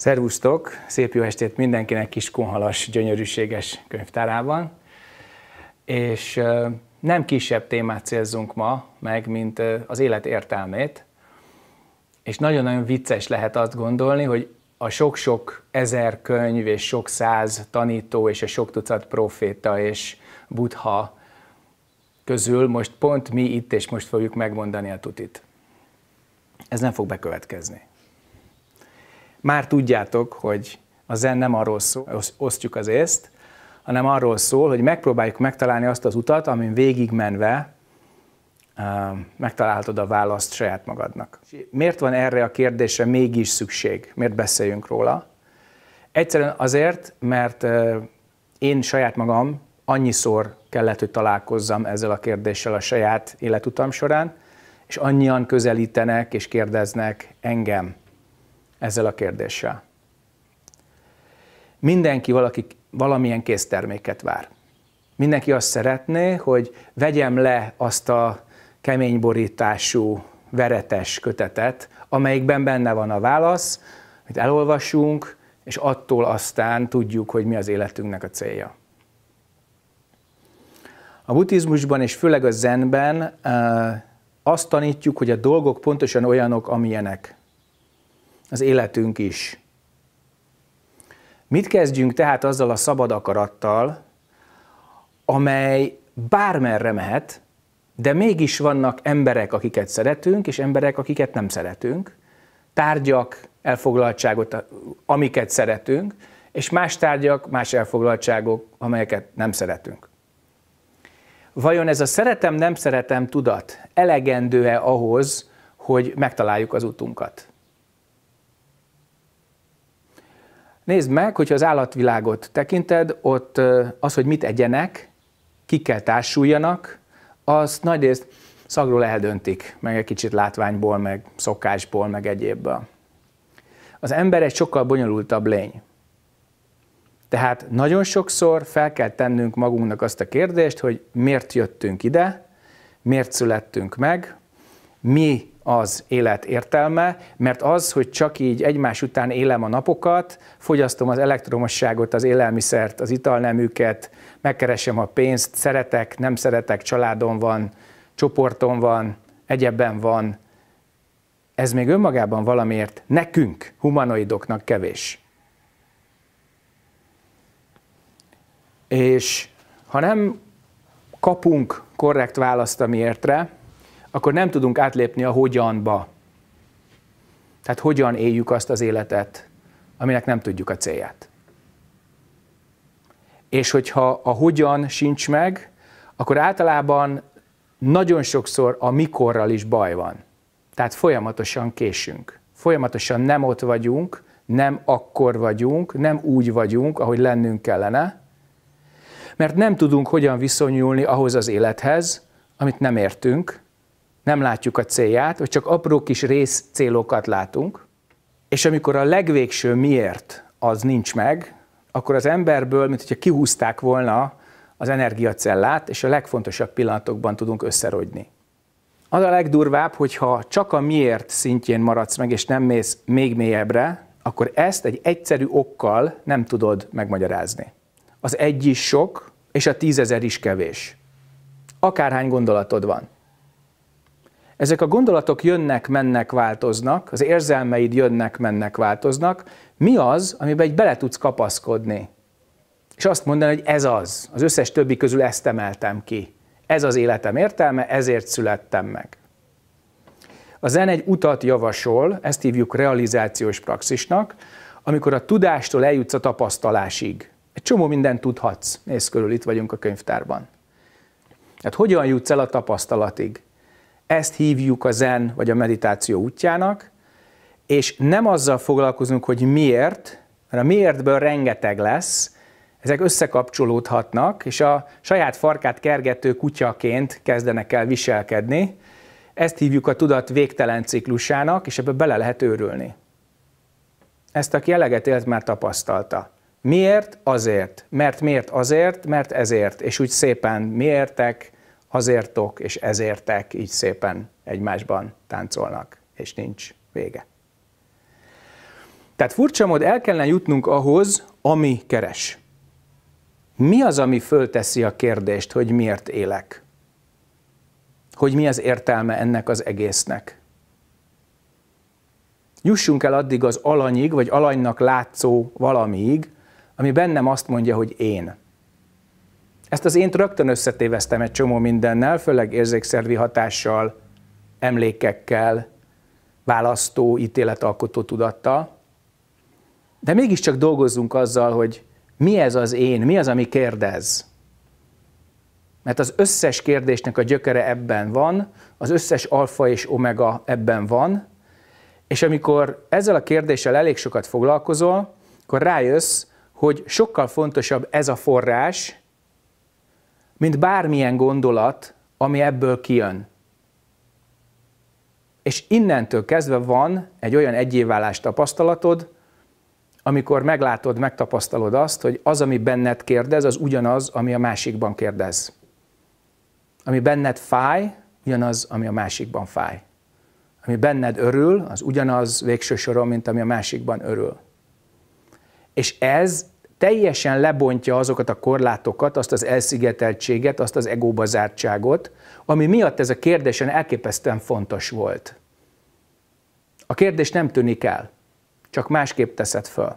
Szervusztok! Szép jó estét mindenkinek kis konhalas, gyönyörűséges könyvtárában. És nem kisebb témát célzunk ma meg, mint az élet értelmét. És nagyon-nagyon vicces lehet azt gondolni, hogy a sok-sok ezer könyv és sok száz tanító és a sok tucat proféta és buddha közül most pont mi itt és most fogjuk megmondani a tutit. Ez nem fog bekövetkezni. Már tudjátok, hogy a zen nem arról szól, osztjuk az észt, hanem arról szól, hogy megpróbáljuk megtalálni azt az utat, amin végigmenve megtalálhatod a választ saját magadnak. Miért van erre a kérdésre mégis szükség? Miért beszéljünk róla? Egyszerűen azért, mert én saját magam annyiszor kellett, hogy találkozzam ezzel a kérdéssel a saját életutam során, és annyian közelítenek és kérdeznek engem ezzel a kérdéssel. Mindenki valaki, valamilyen készterméket vár. Mindenki azt szeretné, hogy vegyem le azt a keményborítású veretes kötetet, amelyikben benne van a válasz, hogy elolvasunk, és attól aztán tudjuk, hogy mi az életünknek a célja. A buddhizmusban és főleg a zenben eh, azt tanítjuk, hogy a dolgok pontosan olyanok, amilyenek az életünk is. Mit kezdjünk tehát azzal a szabad akarattal, amely bármerre mehet, de mégis vannak emberek, akiket szeretünk, és emberek, akiket nem szeretünk, tárgyak, elfoglaltságot, amiket szeretünk, és más tárgyak, más elfoglaltságok, amelyeket nem szeretünk. Vajon ez a szeretem-nem szeretem tudat elegendő-e ahhoz, hogy megtaláljuk az utunkat? Nézd meg, hogyha az állatvilágot tekinted, ott az, hogy mit egyenek, kikkel társuljanak, azt nagyrészt szagról eldöntik, meg egy kicsit látványból, meg szokásból, meg egyébből. Az ember egy sokkal bonyolultabb lény. Tehát nagyon sokszor fel kell tennünk magunknak azt a kérdést, hogy miért jöttünk ide, miért születtünk meg, mi az élet értelme, mert az, hogy csak így egymás után élem a napokat, fogyasztom az elektromosságot, az élelmiszert, az italneműket, megkeresem a pénzt, szeretek, nem szeretek, családom van, csoportom van, egyebben van, ez még önmagában valamiért nekünk, humanoidoknak kevés. És ha nem kapunk korrekt választ a miértre, akkor nem tudunk átlépni a hogyanba. Tehát hogyan éljük azt az életet, aminek nem tudjuk a célját. És hogyha a hogyan sincs meg, akkor általában nagyon sokszor a mikorral is baj van. Tehát folyamatosan késünk. Folyamatosan nem ott vagyunk, nem akkor vagyunk, nem úgy vagyunk, ahogy lennünk kellene, mert nem tudunk hogyan viszonyulni ahhoz az élethez, amit nem értünk, nem látjuk a célját, vagy csak apró kis rész célokat látunk, és amikor a legvégső miért az nincs meg, akkor az emberből, mint hogyha kihúzták volna az energiacellát, és a legfontosabb pillanatokban tudunk összerodni. Az a legdurvább, hogyha csak a miért szintjén maradsz meg, és nem mész még mélyebbre, akkor ezt egy egyszerű okkal nem tudod megmagyarázni. Az egy is sok, és a tízezer is kevés. Akárhány gondolatod van. Ezek a gondolatok jönnek, mennek, változnak, az érzelmeid jönnek, mennek, változnak. Mi az, amiben egy bele tudsz kapaszkodni? És azt mondani, hogy ez az, az összes többi közül ezt emeltem ki. Ez az életem értelme, ezért születtem meg. A zen egy utat javasol, ezt hívjuk realizációs praxisnak, amikor a tudástól eljutsz a tapasztalásig. Egy csomó mindent tudhatsz. Nézd körül, itt vagyunk a könyvtárban. Hát hogyan jutsz el a tapasztalatig? Ezt hívjuk a zen vagy a meditáció útjának, és nem azzal foglalkozunk, hogy miért, mert a miértből rengeteg lesz, ezek összekapcsolódhatnak, és a saját farkát kergető kutyaként kezdenek el viselkedni. Ezt hívjuk a tudat végtelen ciklusának, és ebbe bele lehet őrülni. Ezt aki eleget élt, már tapasztalta. Miért? Azért. Mert miért? Azért, mert ezért. És úgy szépen miértek, hazértok és ezértek így szépen egymásban táncolnak, és nincs vége. Tehát furcsa mód el kellene jutnunk ahhoz, ami keres. Mi az, ami fölteszi a kérdést, hogy miért élek? Hogy mi az értelme ennek az egésznek? Jussunk el addig az alanyig, vagy alanynak látszó valamiig, ami bennem azt mondja, hogy én. Ezt az én rögtön összetéveztem egy csomó mindennel, főleg érzékszervi hatással, emlékekkel, választó, ítéletalkotó tudattal. De mégiscsak dolgozzunk azzal, hogy mi ez az én, mi az, ami kérdez. Mert az összes kérdésnek a gyökere ebben van, az összes alfa és omega ebben van, és amikor ezzel a kérdéssel elég sokat foglalkozol, akkor rájössz, hogy sokkal fontosabb ez a forrás, mint bármilyen gondolat, ami ebből kijön. És innentől kezdve van egy olyan egyévállás tapasztalatod, amikor meglátod, megtapasztalod azt, hogy az, ami benned kérdez, az ugyanaz, ami a másikban kérdez. Ami benned fáj, ugyanaz, ami a másikban fáj. Ami benned örül, az ugyanaz végső soron, mint ami a másikban örül. És ez teljesen lebontja azokat a korlátokat, azt az elszigeteltséget, azt az egóba zártságot, ami miatt ez a kérdésen elképesztően fontos volt. A kérdés nem tűnik el, csak másképp teszed föl.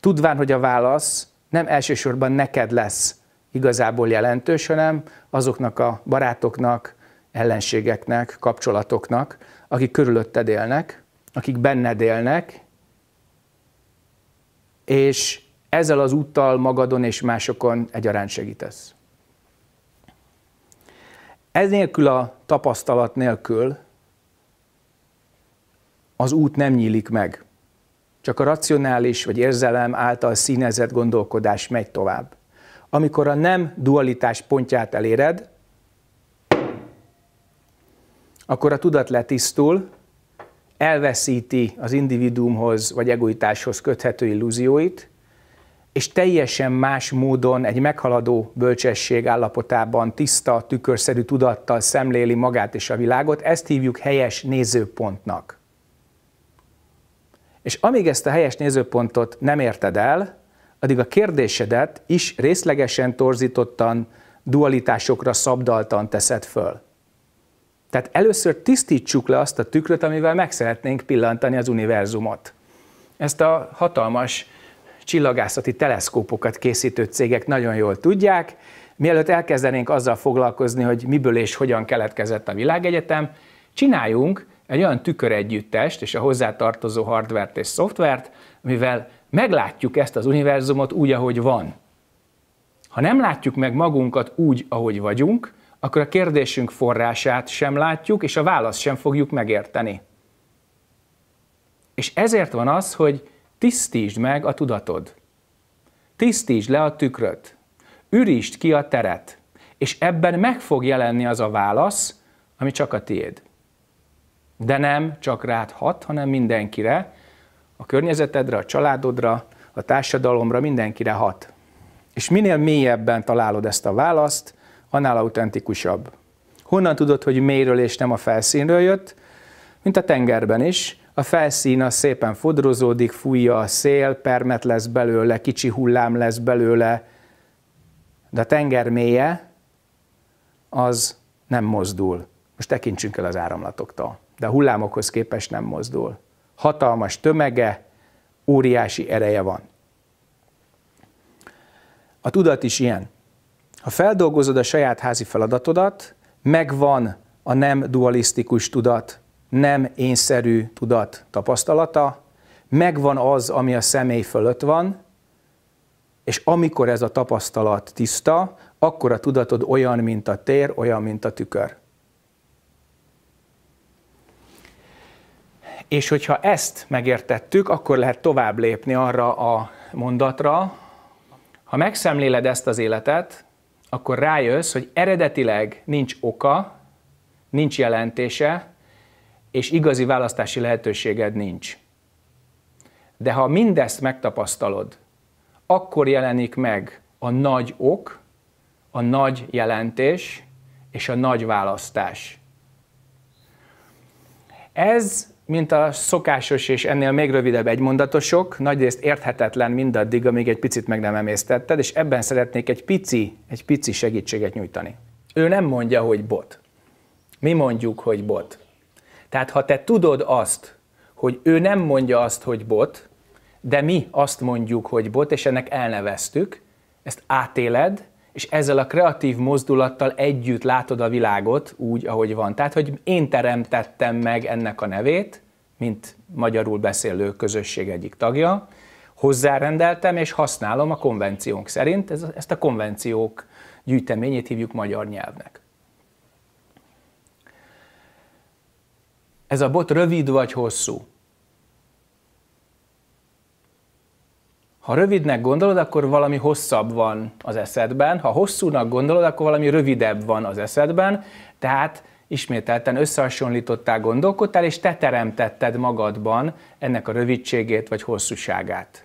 Tudván, hogy a válasz nem elsősorban neked lesz igazából jelentős, hanem azoknak a barátoknak, ellenségeknek, kapcsolatoknak, akik körülötted élnek, akik benned élnek, és ezzel az úttal magadon és másokon egyaránt segítesz. Ez nélkül a tapasztalat nélkül az út nem nyílik meg. Csak a racionális vagy érzelem által színezett gondolkodás megy tovább. Amikor a nem dualitás pontját eléred, akkor a tudat letisztul, elveszíti az individuumhoz vagy egoitáshoz köthető illúzióit, és teljesen más módon egy meghaladó bölcsesség állapotában tiszta, tükörszerű tudattal szemléli magát és a világot, ezt hívjuk helyes nézőpontnak. És amíg ezt a helyes nézőpontot nem érted el, addig a kérdésedet is részlegesen torzítottan, dualitásokra szabdaltan teszed föl. Tehát először tisztítsuk le azt a tükröt, amivel meg szeretnénk pillantani az univerzumot. Ezt a hatalmas csillagászati teleszkópokat készítő cégek nagyon jól tudják. Mielőtt elkezdenénk azzal foglalkozni, hogy miből és hogyan keletkezett a világegyetem, csináljunk egy olyan tüköregyüttest és a hozzátartozó hardvert és szoftvert, amivel meglátjuk ezt az univerzumot úgy, ahogy van. Ha nem látjuk meg magunkat úgy, ahogy vagyunk, akkor a kérdésünk forrását sem látjuk, és a választ sem fogjuk megérteni. És ezért van az, hogy tisztítsd meg a tudatod. Tisztítsd le a tükröt. Ürítsd ki a teret. És ebben meg fog jelenni az a válasz, ami csak a tiéd. De nem csak rád hat, hanem mindenkire, a környezetedre, a családodra, a társadalomra, mindenkire hat. És minél mélyebben találod ezt a választ, annál autentikusabb. Honnan tudod, hogy mélyről és nem a felszínről jött? Mint a tengerben is. A felszín az szépen fodrozódik, fújja a szél, permet lesz belőle, kicsi hullám lesz belőle, de a tenger mélye az nem mozdul. Most tekintsünk el az áramlatoktól, de a hullámokhoz képest nem mozdul. Hatalmas tömege, óriási ereje van. A tudat is ilyen. Ha feldolgozod a saját házi feladatodat, megvan a nem dualisztikus tudat, nem énszerű tudat tapasztalata, megvan az, ami a személy fölött van, és amikor ez a tapasztalat tiszta, akkor a tudatod olyan, mint a tér, olyan, mint a tükör. És hogyha ezt megértettük, akkor lehet tovább lépni arra a mondatra, ha megszemléled ezt az életet, akkor rájössz, hogy eredetileg nincs oka, nincs jelentése, és igazi választási lehetőséged nincs. De ha mindezt megtapasztalod, akkor jelenik meg a nagy ok, a nagy jelentés és a nagy választás. Ez mint a szokásos és ennél még rövidebb egymondatosok, nagyrészt érthetetlen mindaddig, amíg egy picit meg nem emésztetted, és ebben szeretnék egy pici, egy pici segítséget nyújtani. Ő nem mondja, hogy bot. Mi mondjuk, hogy bot. Tehát ha te tudod azt, hogy ő nem mondja azt, hogy bot, de mi azt mondjuk, hogy bot, és ennek elneveztük, ezt átéled, és ezzel a kreatív mozdulattal együtt látod a világot úgy, ahogy van. Tehát, hogy én teremtettem meg ennek a nevét, mint magyarul beszélő közösség egyik tagja, hozzárendeltem és használom a konvenciónk szerint, ez, ezt a konvenciók gyűjteményét hívjuk magyar nyelvnek. Ez a bot rövid vagy hosszú? Ha rövidnek gondolod, akkor valami hosszabb van az eszedben, ha hosszúnak gondolod, akkor valami rövidebb van az eszedben, tehát ismételten összehasonlítottál, gondolkodtál, és te teremtetted magadban ennek a rövidségét vagy hosszúságát.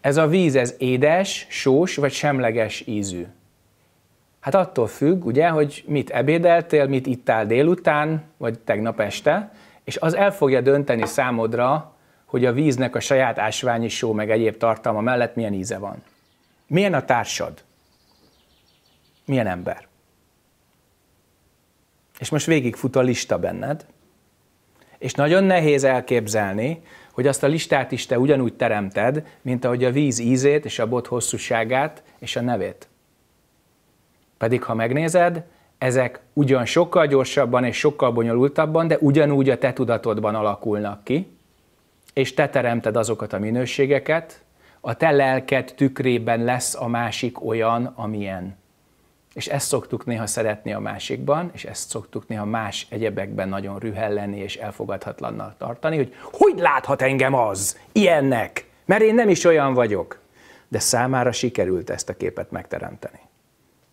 Ez a víz, ez édes, sós vagy semleges ízű? Hát attól függ, ugye, hogy mit ebédeltél, mit ittál délután, vagy tegnap este, és az el fogja dönteni számodra, hogy a víznek a saját ásványi só meg egyéb tartalma mellett milyen íze van. Milyen a társad? Milyen ember? És most végigfut a lista benned, és nagyon nehéz elképzelni, hogy azt a listát is te ugyanúgy teremted, mint ahogy a víz ízét és a bot hosszúságát és a nevét. Pedig ha megnézed, ezek ugyan sokkal gyorsabban és sokkal bonyolultabban, de ugyanúgy a te tudatodban alakulnak ki, és te teremted azokat a minőségeket, a te lelked tükrében lesz a másik olyan, amilyen. És ezt szoktuk néha szeretni a másikban, és ezt szoktuk néha más egyebekben nagyon rühelleni és elfogadhatlannal tartani, hogy hogy láthat engem az ilyennek, mert én nem is olyan vagyok. De számára sikerült ezt a képet megteremteni.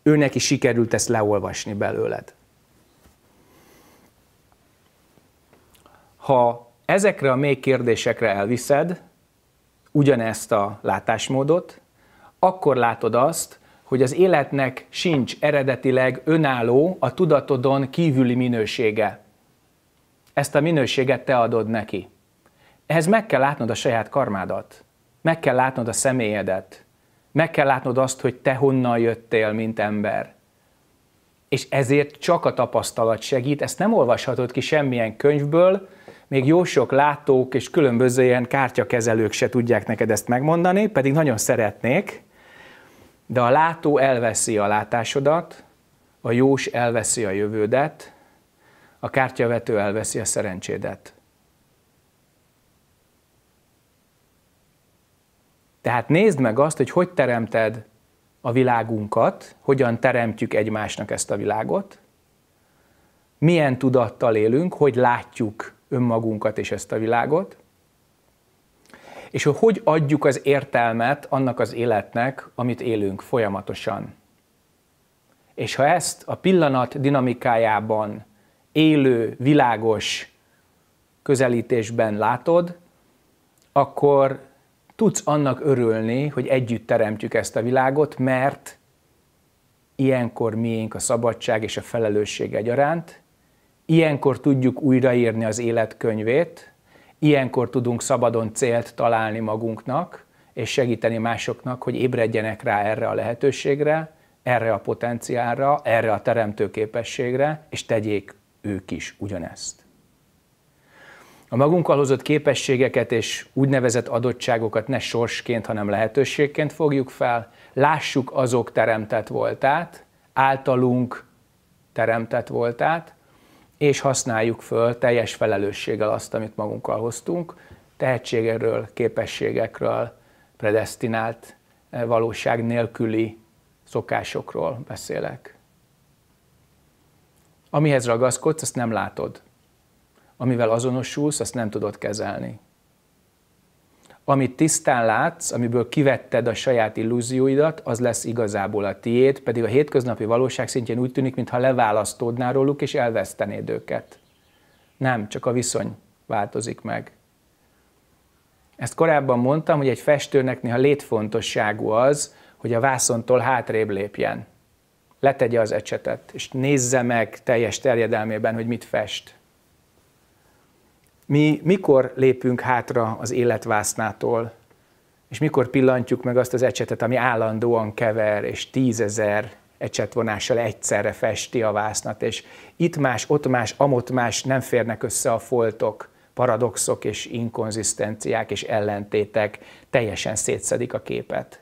Őnek is sikerült ezt leolvasni belőled. Ha ezekre a mély kérdésekre elviszed ugyanezt a látásmódot, akkor látod azt, hogy az életnek sincs eredetileg önálló, a tudatodon kívüli minősége. Ezt a minőséget te adod neki. Ehhez meg kell látnod a saját karmádat, meg kell látnod a személyedet, meg kell látnod azt, hogy te honnan jöttél, mint ember. És ezért csak a tapasztalat segít, ezt nem olvashatod ki semmilyen könyvből, még jó sok látók és különböző ilyen kártyakezelők se tudják neked ezt megmondani, pedig nagyon szeretnék, de a látó elveszi a látásodat, a jós elveszi a jövődet, a kártyavető elveszi a szerencsédet. Tehát nézd meg azt, hogy hogy teremted a világunkat, hogyan teremtjük egymásnak ezt a világot, milyen tudattal élünk, hogy látjuk önmagunkat és ezt a világot, és hogy hogy adjuk az értelmet annak az életnek, amit élünk folyamatosan. És ha ezt a pillanat dinamikájában élő, világos közelítésben látod, akkor tudsz annak örülni, hogy együtt teremtjük ezt a világot, mert ilyenkor miénk a szabadság és a felelősség egyaránt, Ilyenkor tudjuk újraírni az életkönyvét, ilyenkor tudunk szabadon célt találni magunknak, és segíteni másoknak, hogy ébredjenek rá erre a lehetőségre, erre a potenciálra, erre a teremtő képességre, és tegyék ők is ugyanezt. A magunkkal hozott képességeket és úgynevezett adottságokat ne sorsként, hanem lehetőségként fogjuk fel, lássuk azok teremtett voltát, általunk teremtett voltát, és használjuk föl teljes felelősséggel azt, amit magunkkal hoztunk, tehetségekről, képességekről, predestinált eh, valóság nélküli szokásokról beszélek. Amihez ragaszkodsz, azt nem látod. Amivel azonosulsz, azt nem tudod kezelni amit tisztán látsz, amiből kivetted a saját illúzióidat, az lesz igazából a tiéd, pedig a hétköznapi valóság szintjén úgy tűnik, mintha leválasztódnál róluk és elvesztenéd őket. Nem, csak a viszony változik meg. Ezt korábban mondtam, hogy egy festőnek néha létfontosságú az, hogy a vászontól hátrébb lépjen. Letegye az ecsetet, és nézze meg teljes terjedelmében, hogy mit fest. Mi mikor lépünk hátra az életvásznától, és mikor pillantjuk meg azt az ecsetet, ami állandóan kever, és tízezer ecsetvonással egyszerre festi a vásznat, és itt más, ott más, amott más nem férnek össze a foltok, paradoxok és inkonzisztenciák és ellentétek teljesen szétszedik a képet.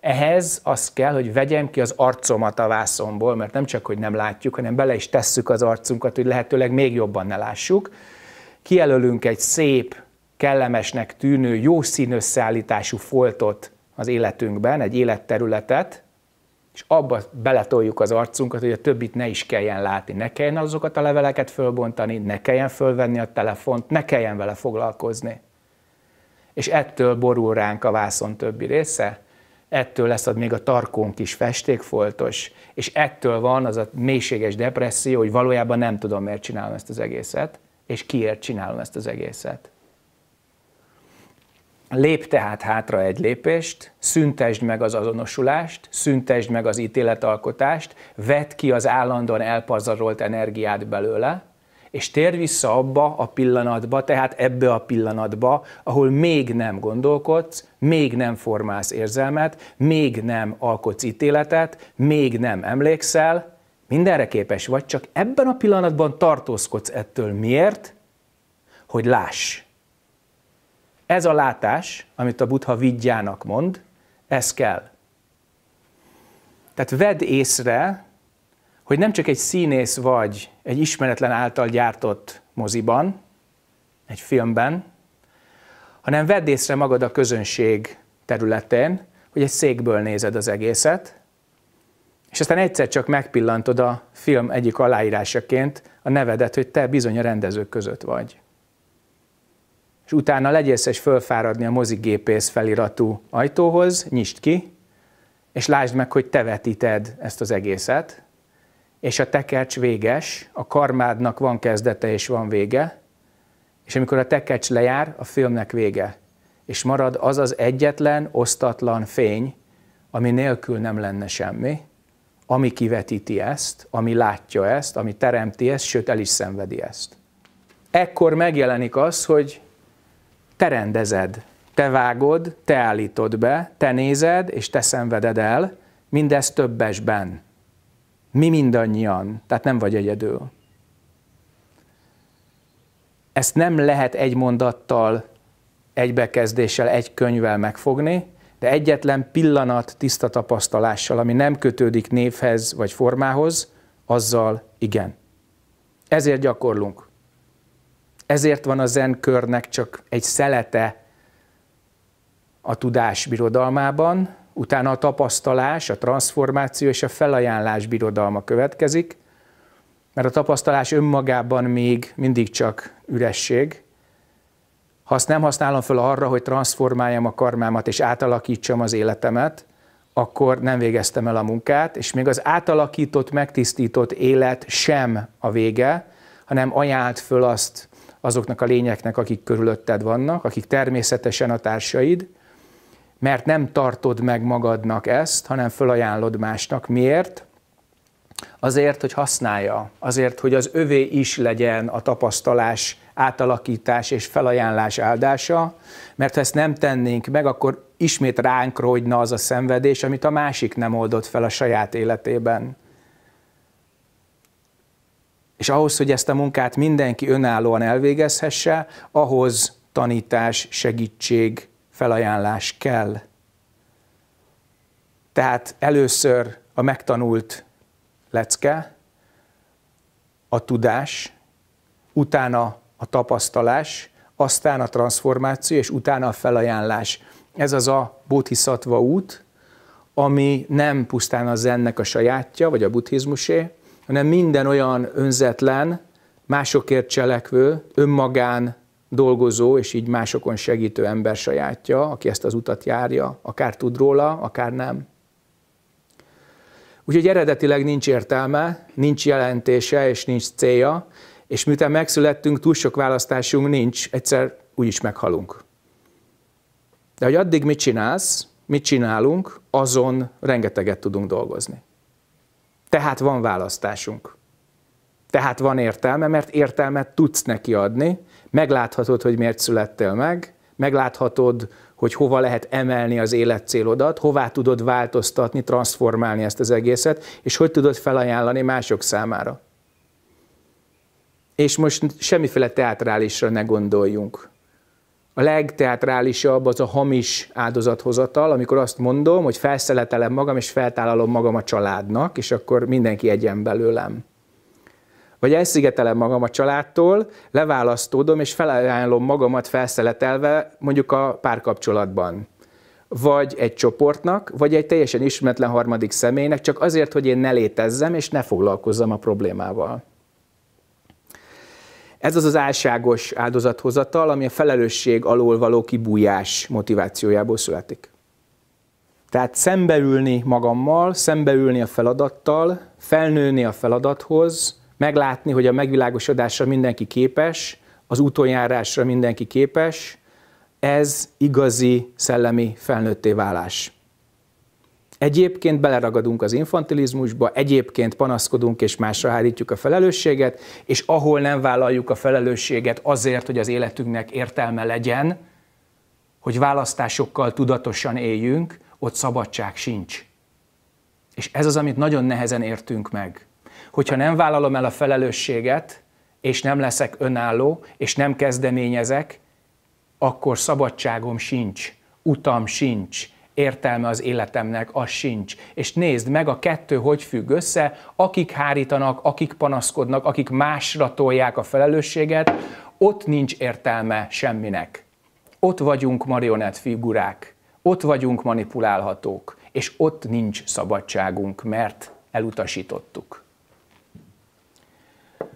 Ehhez az kell, hogy vegyem ki az arcomat a vászomból, mert nem csak, hogy nem látjuk, hanem bele is tesszük az arcunkat, hogy lehetőleg még jobban ne lássuk, kijelölünk egy szép, kellemesnek tűnő, jó színösszeállítású foltot az életünkben, egy életterületet, és abba beletoljuk az arcunkat, hogy a többit ne is kelljen látni, ne kelljen azokat a leveleket fölbontani, ne kelljen fölvenni a telefont, ne kelljen vele foglalkozni. És ettől borul ránk a vászon többi része, ettől lesz még a tarkónk is festékfoltos, és ettől van az a mélységes depresszió, hogy valójában nem tudom, miért csinálom ezt az egészet, és kiért csinálom ezt az egészet. Lép tehát hátra egy lépést, szüntesd meg az azonosulást, szüntesd meg az ítéletalkotást, vedd ki az állandóan elpazarolt energiát belőle, és tér vissza abba a pillanatba, tehát ebbe a pillanatba, ahol még nem gondolkodsz, még nem formálsz érzelmet, még nem alkotsz ítéletet, még nem emlékszel, mindenre képes vagy, csak ebben a pillanatban tartózkodsz ettől. Miért? Hogy láss. Ez a látás, amit a Buddha vidjának mond, ez kell. Tehát vedd észre, hogy nem csak egy színész vagy egy ismeretlen által gyártott moziban, egy filmben, hanem vedd észre magad a közönség területén, hogy egy székből nézed az egészet, és aztán egyszer csak megpillantod a film egyik aláírásaként a nevedet, hogy te bizony a rendezők között vagy. És utána legyél és fölfáradni a mozigépész feliratú ajtóhoz, nyisd ki, és lásd meg, hogy te vetíted ezt az egészet, és a tekercs véges, a karmádnak van kezdete és van vége, és amikor a tekercs lejár, a filmnek vége, és marad az az egyetlen, osztatlan fény, ami nélkül nem lenne semmi, ami kivetíti ezt, ami látja ezt, ami teremti ezt, sőt el is szenvedi ezt. Ekkor megjelenik az, hogy te rendezed, te vágod, te állítod be, te nézed és te szenveded el, mindez többesben. Mi mindannyian, tehát nem vagy egyedül. Ezt nem lehet egy mondattal, egy bekezdéssel, egy könyvvel megfogni, de egyetlen pillanat tiszta tapasztalással, ami nem kötődik névhez vagy formához, azzal igen. Ezért gyakorlunk. Ezért van a zen körnek csak egy szelete a tudás birodalmában, utána a tapasztalás, a transformáció és a felajánlás birodalma következik, mert a tapasztalás önmagában még mindig csak üresség, ha azt nem használom föl arra, hogy transformáljam a karmámat és átalakítsam az életemet, akkor nem végeztem el a munkát, és még az átalakított, megtisztított élet sem a vége, hanem ajánlt föl azt azoknak a lényeknek, akik körülötted vannak, akik természetesen a társaid, mert nem tartod meg magadnak ezt, hanem fölajánlod másnak. Miért? Azért, hogy használja, azért, hogy az övé is legyen a tapasztalás átalakítás és felajánlás áldása, mert ha ezt nem tennénk meg, akkor ismét ránk rogyna az a szenvedés, amit a másik nem oldott fel a saját életében. És ahhoz, hogy ezt a munkát mindenki önállóan elvégezhesse, ahhoz tanítás, segítség, felajánlás kell. Tehát először a megtanult lecke, a tudás, utána a tapasztalás, aztán a transformáció, és utána a felajánlás. Ez az a bodhisattva út, ami nem pusztán a zennek a sajátja, vagy a buddhizmusé, hanem minden olyan önzetlen, másokért cselekvő, önmagán dolgozó és így másokon segítő ember sajátja, aki ezt az utat járja, akár tud róla, akár nem. Úgyhogy eredetileg nincs értelme, nincs jelentése és nincs célja, és miután megszülettünk, túl sok választásunk nincs, egyszer úgyis meghalunk. De hogy addig mit csinálsz, mit csinálunk, azon rengeteget tudunk dolgozni. Tehát van választásunk. Tehát van értelme, mert értelmet tudsz neki adni, megláthatod, hogy miért születtél meg, megláthatod, hogy hova lehet emelni az életcélodat, hová tudod változtatni, transformálni ezt az egészet, és hogy tudod felajánlani mások számára. És most semmiféle teatrálisra ne gondoljunk. A legteatrálisabb az a hamis áldozathozatal, amikor azt mondom, hogy felszeletelem magam, és feltállalom magam a családnak, és akkor mindenki egyen belőlem. Vagy elszigetelem magam a családtól, leválasztódom, és felajánlom magamat felszeletelve mondjuk a párkapcsolatban. Vagy egy csoportnak, vagy egy teljesen ismeretlen harmadik személynek, csak azért, hogy én ne létezzem, és ne foglalkozzam a problémával. Ez az az álságos áldozathozatal, ami a felelősség alól való kibújás motivációjából születik. Tehát szembeülni magammal, szembeülni a feladattal, felnőni a feladathoz, meglátni, hogy a megvilágosodásra mindenki képes, az útonjárásra mindenki képes, ez igazi szellemi felnőtté válás. Egyébként beleragadunk az infantilizmusba, egyébként panaszkodunk és másra hárítjuk a felelősséget, és ahol nem vállaljuk a felelősséget azért, hogy az életünknek értelme legyen, hogy választásokkal tudatosan éljünk, ott szabadság sincs. És ez az, amit nagyon nehezen értünk meg. Hogyha nem vállalom el a felelősséget, és nem leszek önálló, és nem kezdeményezek, akkor szabadságom sincs, utam sincs, értelme az életemnek, az sincs. És nézd meg, a kettő hogy függ össze, akik hárítanak, akik panaszkodnak, akik másra tolják a felelősséget, ott nincs értelme semminek. Ott vagyunk marionett figurák, ott vagyunk manipulálhatók, és ott nincs szabadságunk, mert elutasítottuk.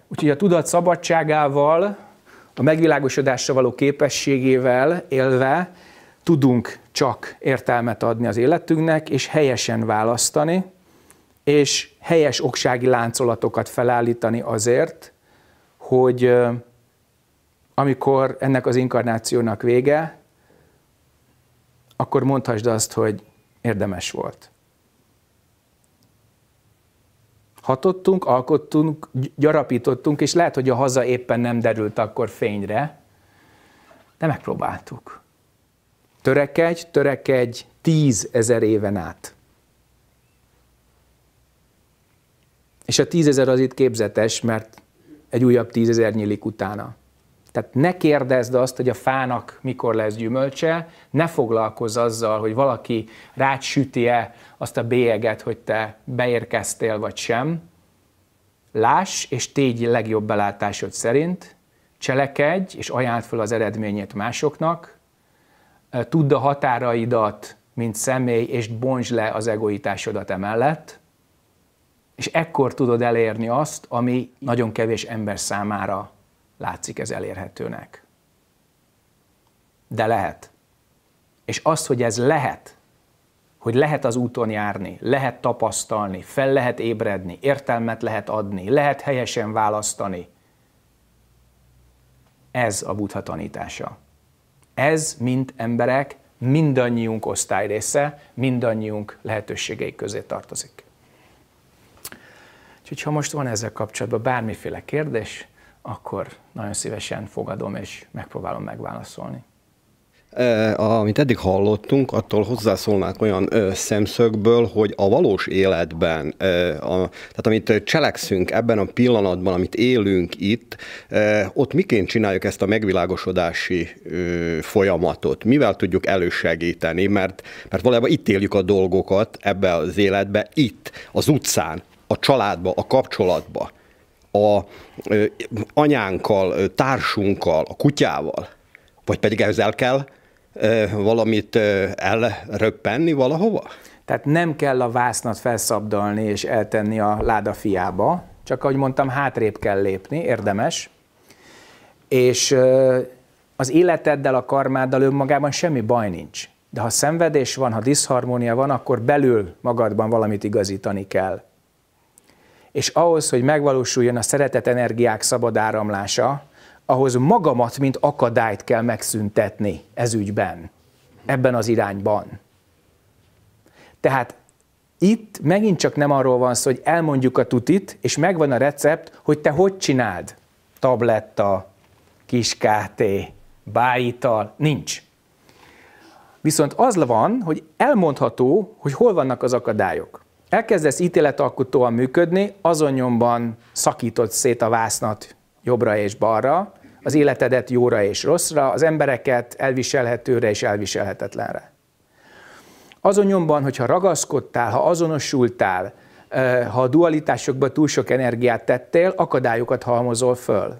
Úgyhogy a tudat szabadságával, a megvilágosodással való képességével élve, tudunk csak értelmet adni az életünknek, és helyesen választani, és helyes oksági láncolatokat felállítani azért, hogy amikor ennek az inkarnációnak vége, akkor mondhassd azt, hogy érdemes volt. Hatottunk, alkottunk, gyarapítottunk, és lehet, hogy a haza éppen nem derült akkor fényre, de megpróbáltuk. Törekedj, törekedj tízezer éven át. És a tízezer az itt képzetes, mert egy újabb tízezer nyílik utána. Tehát ne kérdezd azt, hogy a fának mikor lesz gyümölcse, ne foglalkozz azzal, hogy valaki rád süti-e azt a bélyeget, hogy te beérkeztél vagy sem. Láss és tégy legjobb belátásod szerint, cselekedj és ajánld fel az eredményét másoknak, Eh, tudd a határaidat, mint személy, és bonts le az egoitásodat emellett, és ekkor tudod elérni azt, ami nagyon kevés ember számára látszik ez elérhetőnek. De lehet. És az, hogy ez lehet, hogy lehet az úton járni, lehet tapasztalni, fel lehet ébredni, értelmet lehet adni, lehet helyesen választani, ez a buddha tanítása. Ez mint emberek mindannyiunk osztály része, mindannyiunk lehetőségei közé tartozik. Úgyhogy ha most van ezzel kapcsolatban bármiféle kérdés, akkor nagyon szívesen fogadom és megpróbálom megválaszolni amit eddig hallottunk, attól hozzászólnák olyan szemszögből, hogy a valós életben, a, tehát amit cselekszünk ebben a pillanatban, amit élünk itt, ott miként csináljuk ezt a megvilágosodási folyamatot? Mivel tudjuk elősegíteni? Mert, mert valójában itt éljük a dolgokat ebbe az életbe, itt, az utcán, a családba, a kapcsolatba, a anyánkkal, társunkkal, a kutyával. Vagy pedig ezzel el kell valamit elröppenni valahova? Tehát nem kell a vásznat felszabdalni és eltenni a láda fiába, csak ahogy mondtam, hátrébb kell lépni, érdemes. És az életeddel, a karmáddal önmagában semmi baj nincs. De ha szenvedés van, ha diszharmónia van, akkor belül magadban valamit igazítani kell. És ahhoz, hogy megvalósuljon a szeretet energiák szabad áramlása, ahhoz magamat, mint akadályt kell megszüntetni ez ügyben, ebben az irányban. Tehát itt megint csak nem arról van szó, hogy elmondjuk a tutit, és megvan a recept, hogy te hogy csináld. Tabletta, kiskáté, bájital, nincs. Viszont az van, hogy elmondható, hogy hol vannak az akadályok. Elkezdesz ítéletalkotóan működni, azonnyomban szakítod szét a vásznat jobbra és balra, az életedet jóra és rosszra, az embereket elviselhetőre és elviselhetetlenre. Azon nyomban, hogyha ragaszkodtál, ha azonosultál, ha a dualitásokba túl sok energiát tettél, akadályokat halmozol föl.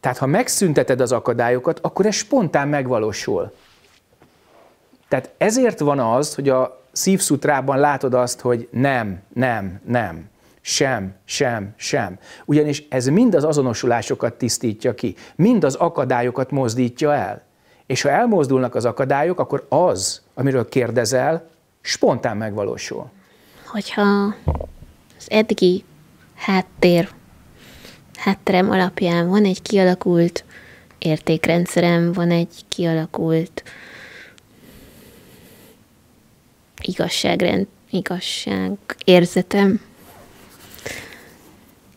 Tehát ha megszünteted az akadályokat, akkor ez spontán megvalósul. Tehát ezért van az, hogy a szívszutrában látod azt, hogy nem, nem, nem sem, sem, sem. Ugyanis ez mind az azonosulásokat tisztítja ki, mind az akadályokat mozdítja el. És ha elmozdulnak az akadályok, akkor az, amiről kérdezel, spontán megvalósul. Hogyha az eddigi háttér, hátterem alapján van egy kialakult értékrendszerem, van egy kialakult igazságrend, igazság érzetem,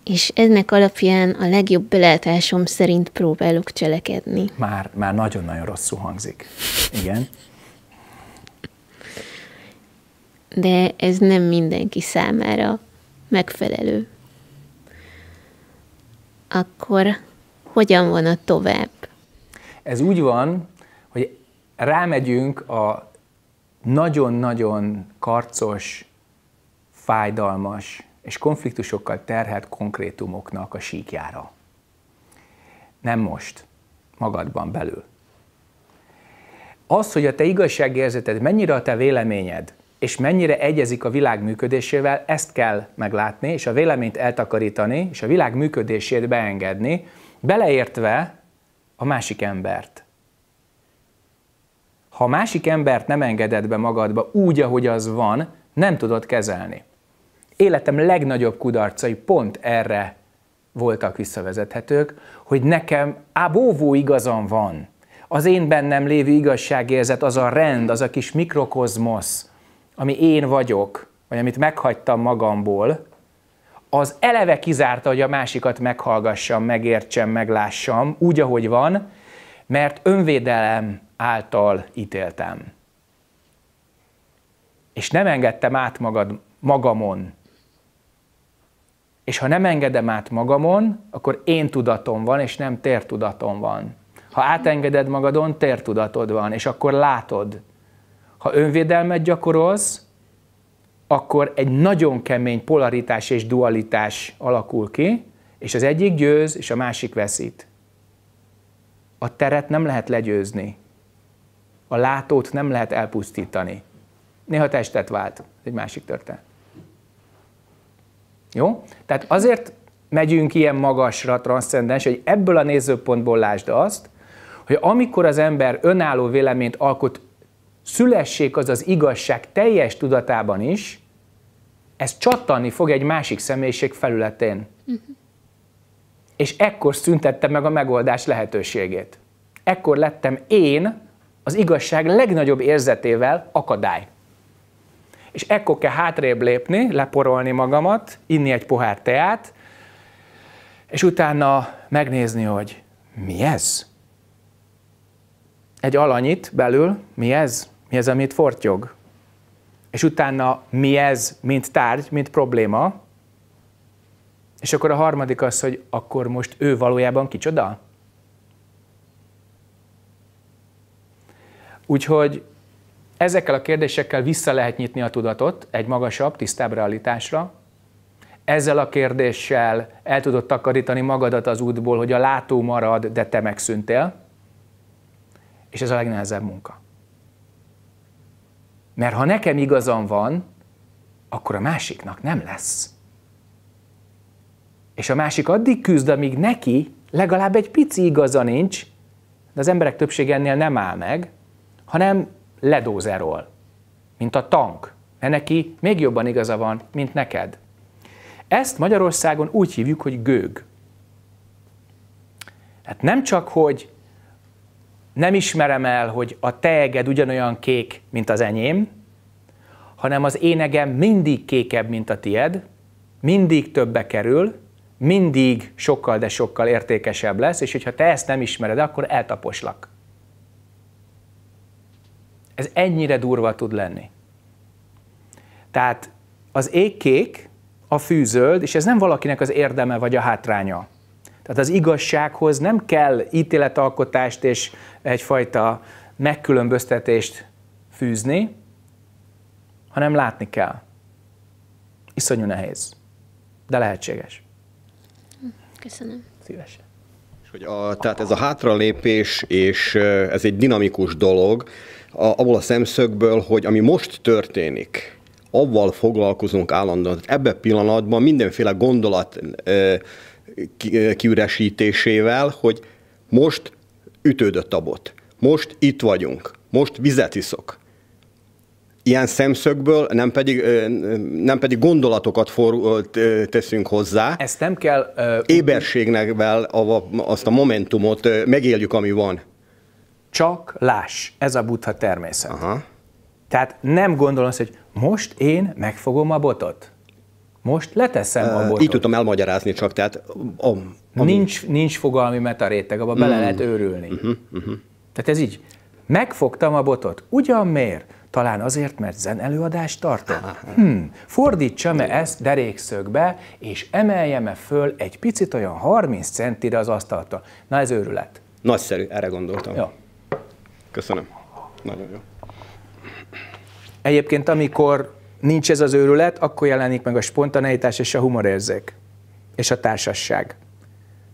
és ennek alapján a legjobb belátásom szerint próbálok cselekedni. Már, már nagyon-nagyon rosszul hangzik. Igen. De ez nem mindenki számára megfelelő. Akkor hogyan van a tovább? Ez úgy van, hogy rámegyünk a nagyon-nagyon karcos, fájdalmas, és konfliktusokkal terhelt konkrétumoknak a síkjára. Nem most, magadban belül. Az, hogy a te igazságérzeted mennyire a te véleményed, és mennyire egyezik a világ működésével, ezt kell meglátni, és a véleményt eltakarítani, és a világ működését beengedni, beleértve a másik embert. Ha a másik embert nem engeded be magadba úgy, ahogy az van, nem tudod kezelni. Életem legnagyobb kudarcai pont erre voltak visszavezethetők, hogy nekem ábóvó igazam van. Az én bennem lévő igazságérzet, az a rend, az a kis mikrokozmosz, ami én vagyok, vagy amit meghagytam magamból, az eleve kizárta, hogy a másikat meghallgassam, megértsem, meglássam, úgy, ahogy van, mert önvédelem által ítéltem. És nem engedtem át magad, magamon és ha nem engedem át magamon, akkor én tudatom van, és nem tértudatom van. Ha átengeded magadon, tértudatod van, és akkor látod. Ha önvédelmet gyakorolsz, akkor egy nagyon kemény polaritás és dualitás alakul ki, és az egyik győz, és a másik veszít. A teret nem lehet legyőzni. A látót nem lehet elpusztítani. Néha testet vált. egy másik történet. Jó? Tehát azért megyünk ilyen magasra, transzcendens, hogy ebből a nézőpontból lásd azt, hogy amikor az ember önálló véleményt alkot, szülessék az az igazság teljes tudatában is, ez csattanni fog egy másik személyiség felületén. Uh-huh. És ekkor szüntette meg a megoldás lehetőségét. Ekkor lettem én az igazság legnagyobb érzetével akadály és ekkor kell hátrébb lépni, leporolni magamat, inni egy pohár teát, és utána megnézni, hogy mi ez? Egy alanyit belül, mi ez? Mi ez, amit fortyog? És utána mi ez, mint tárgy, mint probléma? És akkor a harmadik az, hogy akkor most ő valójában kicsoda? Úgyhogy Ezekkel a kérdésekkel vissza lehet nyitni a tudatot egy magasabb, tisztább realitásra. Ezzel a kérdéssel el tudod takarítani magadat az útból, hogy a látó marad, de te megszűntél. És ez a legnehezebb munka. Mert ha nekem igazam van, akkor a másiknak nem lesz. És a másik addig küzd, amíg neki legalább egy pici igaza nincs, de az emberek többsége ennél nem áll meg, hanem ledózerol, mint a tank, mert neki még jobban igaza van, mint neked. Ezt Magyarországon úgy hívjuk, hogy gőg. Hát nem csak, hogy nem ismerem el, hogy a teeged ugyanolyan kék, mint az enyém, hanem az énegem mindig kékebb, mint a tied, mindig többe kerül, mindig sokkal, de sokkal értékesebb lesz, és hogyha te ezt nem ismered, akkor eltaposlak. Ez ennyire durva tud lenni. Tehát az ég kék, a fűzöld, és ez nem valakinek az érdeme vagy a hátránya. Tehát az igazsághoz nem kell ítéletalkotást és egyfajta megkülönböztetést fűzni, hanem látni kell. Iszonyú nehéz, de lehetséges. Köszönöm. Szívesen. És hogy a, tehát ez a hátralépés, és ez egy dinamikus dolog, a, abból a szemszögből, hogy ami most történik, avval foglalkozunk állandóan. Ebben pillanatban mindenféle gondolat e, kiüresítésével, hogy most ütődött a bot, most itt vagyunk, most vizet iszok. Ilyen szemszögből, nem pedig, nem pedig gondolatokat for, teszünk hozzá. Ezt nem kell... Uh, Éberségnek vel azt a momentumot megéljük, ami van csak láss, ez a buddha természet. Aha. Tehát nem gondolom azt, hogy most én megfogom a botot. Most leteszem uh, a botot. Így tudom elmagyarázni csak, tehát... Om, om. Nincs, nincs fogalmi metaréteg, abba mm. bele lehet őrülni. Uh-huh, uh-huh. Tehát ez így. Megfogtam a botot. Ugyan miért? Talán azért, mert zen előadást tartom. Hm, fordítsam-e ezt derékszögbe, és emeljem-e föl egy picit olyan 30 centire az asztalta. Na ez őrület. Nagyszerű, erre gondoltam. Jó. Köszönöm. Nagyon jó. Egyébként, amikor nincs ez az őrület, akkor jelenik meg a spontaneitás és a humorérzék, és a társasság.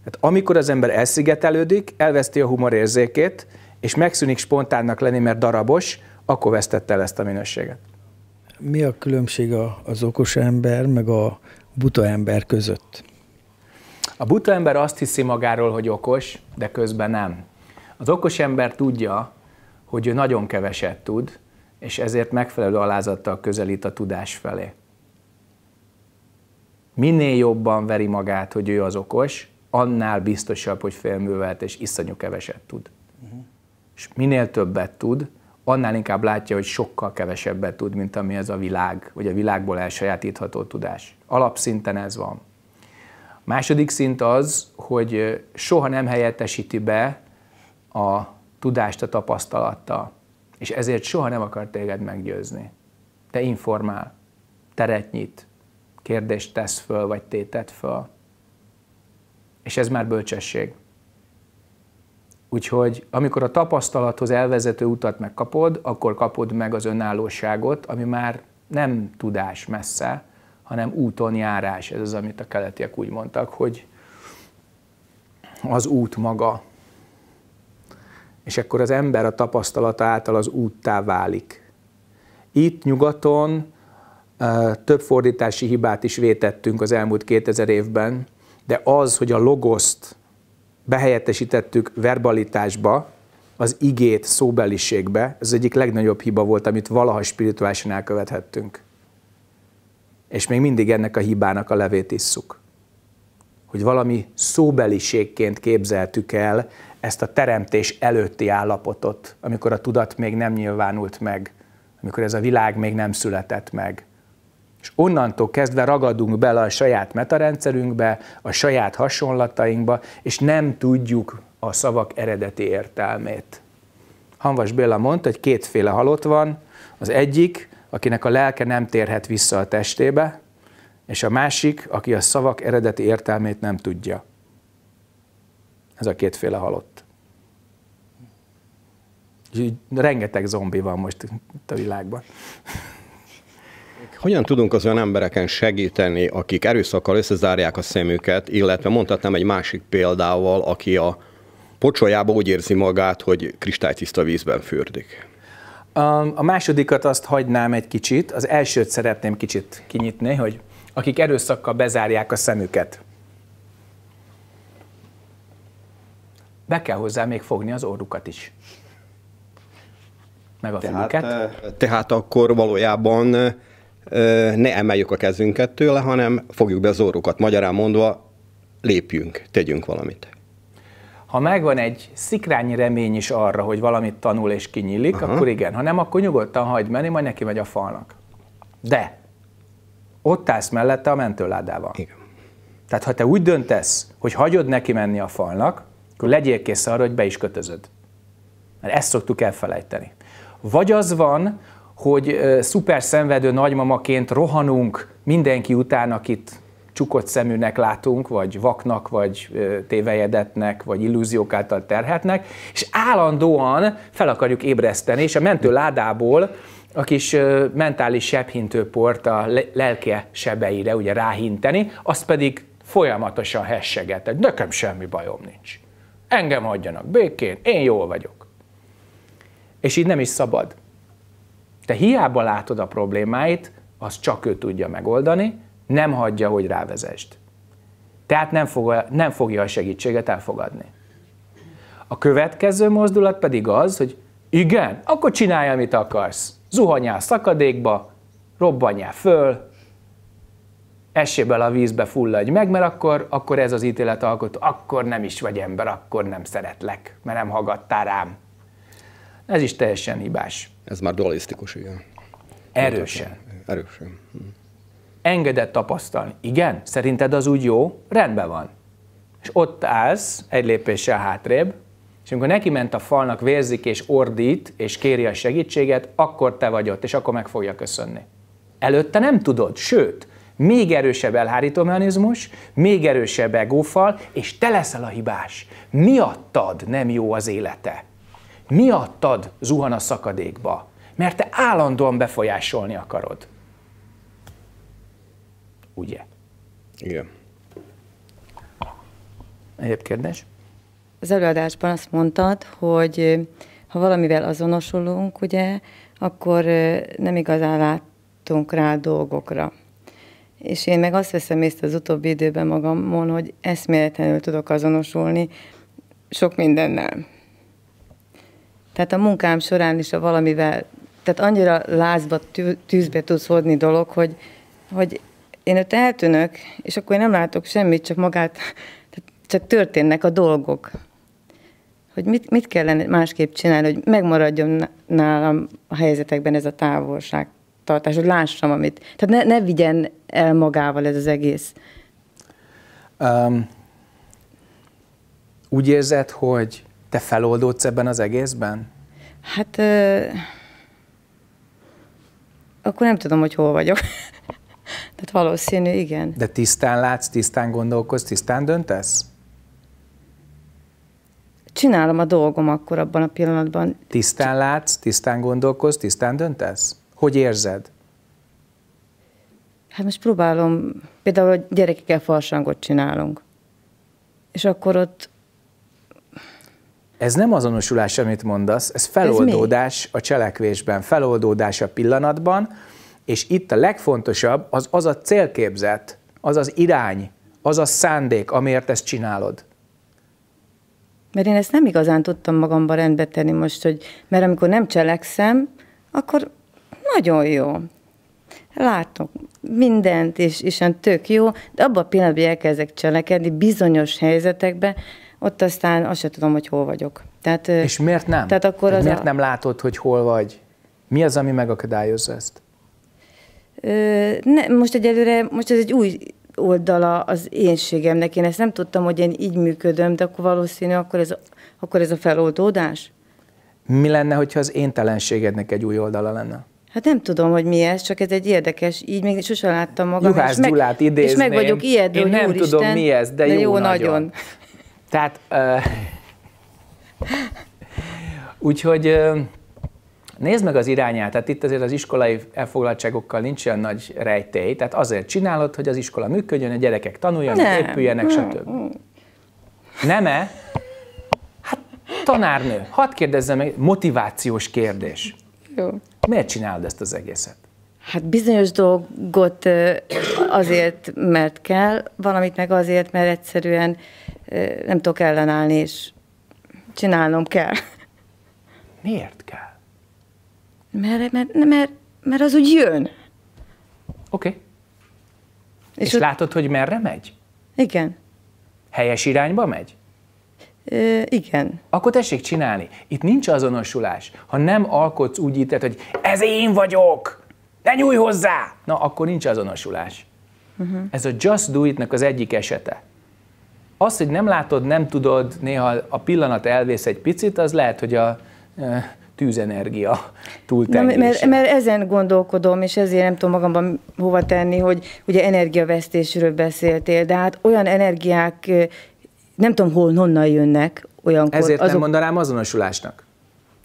Hát amikor az ember elszigetelődik, elveszti a humorérzékét, és megszűnik spontánnak lenni, mert darabos, akkor vesztette el ezt a minőséget. Mi a különbség az okos ember meg a buta ember között? A buta ember azt hiszi magáról, hogy okos, de közben nem. Az okos ember tudja, hogy ő nagyon keveset tud, és ezért megfelelő alázattal közelít a tudás felé. Minél jobban veri magát, hogy ő az okos, annál biztosabb, hogy félművelt és iszonyú keveset tud. Uh-huh. És minél többet tud, annál inkább látja, hogy sokkal kevesebbet tud, mint ami ez a világ, vagy a világból elsajátítható tudás. Alapszinten ez van. A második szint az, hogy soha nem helyettesíti be a tudást a tapasztalattal. És ezért soha nem akar téged meggyőzni. Te informál, teret nyit, kérdést tesz föl, vagy tétet föl. És ez már bölcsesség. Úgyhogy amikor a tapasztalathoz elvezető utat megkapod, akkor kapod meg az önállóságot, ami már nem tudás messze, hanem úton járás. Ez az, amit a keletiek úgy mondtak, hogy az út maga és akkor az ember a tapasztalata által az úttá válik. Itt nyugaton több fordítási hibát is vétettünk az elmúlt 2000 évben, de az, hogy a logoszt behelyettesítettük verbalitásba, az igét szóbeliségbe, ez egyik legnagyobb hiba volt, amit valaha spirituálisan elkövethettünk. És még mindig ennek a hibának a levét isszuk. Hogy valami szóbeliségként képzeltük el ezt a teremtés előtti állapotot, amikor a tudat még nem nyilvánult meg, amikor ez a világ még nem született meg. És onnantól kezdve ragadunk bele a saját metarendszerünkbe, a saját hasonlatainkba, és nem tudjuk a szavak eredeti értelmét. Hanvas Béla mondta, hogy kétféle halott van, az egyik, akinek a lelke nem térhet vissza a testébe, és a másik, aki a szavak eredeti értelmét nem tudja. Ez a kétféle halott. Úgyhogy rengeteg zombi van most itt a világban. Hogyan tudunk az olyan embereken segíteni, akik erőszakkal összezárják a szemüket, illetve mondhatnám egy másik példával, aki a pocsolyába úgy érzi magát, hogy kristálytiszta vízben fürdik? Um, a másodikat azt hagynám egy kicsit, az elsőt szeretném kicsit kinyitni, hogy akik erőszakkal bezárják a szemüket. be kell hozzá még fogni az orrukat is. Meg a tehát, Tehát akkor valójában ne emeljük a kezünket tőle, hanem fogjuk be az orrukat. Magyarán mondva, lépjünk, tegyünk valamit. Ha megvan egy szikrányi remény is arra, hogy valamit tanul és kinyílik, Aha. akkor igen. Ha nem, akkor nyugodtan hagyd menni, majd neki megy a falnak. De ott állsz mellette a mentőládával. Igen. Tehát ha te úgy döntesz, hogy hagyod neki menni a falnak, akkor legyél kész arra, hogy be is kötözöd. Mert ezt szoktuk elfelejteni. Vagy az van, hogy szuper szenvedő nagymamaként rohanunk mindenki után, akit csukott szeműnek látunk, vagy vaknak, vagy tévejedetnek, vagy illúziók által terhetnek, és állandóan fel akarjuk ébreszteni, és a mentő ládából a kis mentális sebhintőport a lelke sebeire ugye ráhinteni, azt pedig folyamatosan hesseget, nekem semmi bajom nincs engem hagyjanak békén, én jól vagyok. És így nem is szabad. Te hiába látod a problémáit, az csak ő tudja megoldani, nem hagyja, hogy rávezest. Tehát nem fogja, nem fogja a segítséget elfogadni. A következő mozdulat pedig az, hogy igen, akkor csinálj, amit akarsz. Zuhanyál szakadékba, robbanjál föl, esséből a vízbe fulladj meg, mert akkor, akkor ez az ítélet alkot, akkor nem is vagy ember, akkor nem szeretlek, mert nem hallgattál rám. Ez is teljesen hibás. Ez már dualisztikus, igen. Erősen. Erősen. Hm. Engedett tapasztalni. Igen? Szerinted az úgy jó? Rendben van. És ott állsz, egy lépéssel hátrébb, és amikor neki ment a falnak, vérzik és ordít, és kéri a segítséget, akkor te vagy ott, és akkor meg fogja köszönni. Előtte nem tudod, sőt, még erősebb elhárító mechanizmus, még erősebb egófal, és te leszel a hibás. Miattad nem jó az élete. Miattad zuhan a szakadékba, mert te állandóan befolyásolni akarod. Ugye? Igen. Egyéb kérdés? Az előadásban azt mondtad, hogy ha valamivel azonosulunk, ugye, akkor nem igazán látunk rá dolgokra. És én meg azt veszem észre az utóbbi időben magamon, hogy eszméletlenül tudok azonosulni sok mindennel. Tehát a munkám során is a valamivel, tehát annyira lázba, tűzbe tudsz hodni dolog, hogy, hogy én ott eltűnök, és akkor én nem látok semmit, csak magát, csak történnek a dolgok. Hogy mit, mit kellene másképp csinálni, hogy megmaradjon nálam a helyzetekben ez a távolság tartás, hogy lássam, amit. Tehát ne, ne vigyen el magával ez az egész. Um, úgy érzed, hogy te feloldódsz ebben az egészben? Hát... Uh, akkor nem tudom, hogy hol vagyok. Tehát valószínű, igen. De tisztán látsz, tisztán gondolkozz, tisztán döntesz? Csinálom a dolgom akkor abban a pillanatban. Tisztán látsz, tisztán gondolkozz, tisztán döntesz? Hogy érzed? Hát most próbálom, például a gyerekekkel farsangot csinálunk. És akkor ott... Ez nem azonosulás, amit mondasz, ez feloldódás ez a cselekvésben, feloldódás a pillanatban, és itt a legfontosabb az az a célképzet, az az irány, az a szándék, amiért ezt csinálod. Mert én ezt nem igazán tudtam magamban rendbe tenni most, hogy, mert amikor nem cselekszem, akkor nagyon jó. Látok mindent, és Isten tök jó, de abban a pillanatban, hogy elkezdek cselekedni bizonyos helyzetekben, ott aztán azt sem tudom, hogy hol vagyok. Tehát, és miért nem? Tehát akkor tehát az miért a... nem látod, hogy hol vagy? Mi az, ami megakadályozza ezt? Ö, ne, most egyelőre, most ez egy új oldala az énségemnek. Én ezt nem tudtam, hogy én így működöm, de akkor valószínű, akkor ez, akkor ez a feloldódás. Mi lenne, hogyha az éntelenségednek egy új oldala lenne? Hát nem tudom, hogy mi ez, csak ez egy érdekes, így még sose láttam magam. Juhász és Gyulát meg, idézném. És meg vagyok ijedő, Én nem Úristen, tudom, mi ez, de, de jó, jó nagyon. nagyon. Tehát, uh, úgyhogy uh, nézd meg az irányát, tehát itt azért az iskolai elfoglaltságokkal nincs olyan nagy rejtély, tehát azért csinálod, hogy az iskola működjön, a gyerekek tanuljanak, nem. épüljenek, stb. Nem-e? Hát tanárnő, hadd kérdezzem meg, motivációs kérdés. Jó. Miért csinálod ezt az egészet? Hát bizonyos dolgot azért, mert kell, valamit meg azért, mert egyszerűen nem tudok ellenállni, és csinálnom kell. Miért kell? Mert, mert, mert, mert az úgy jön. Oké. Okay. És, és ott... látod, hogy merre megy? Igen. Helyes irányba megy? E, igen. Akkor tessék csinálni. Itt nincs azonosulás. Ha nem alkotsz úgy ítet, hogy ez én vagyok, ne nyúj hozzá! Na, akkor nincs azonosulás. Uh-huh. Ez a just do it az egyik esete. Az, hogy nem látod, nem tudod, néha a pillanat elvész egy picit, az lehet, hogy a e, tűzenergia túltengése. Mert, mert ezen gondolkodom, és ezért nem tudom magamban hova tenni, hogy ugye energiavesztésről beszéltél, de hát olyan energiák nem tudom hol, honnan jönnek olyankor. Ezért azok... nem mondanám azonosulásnak.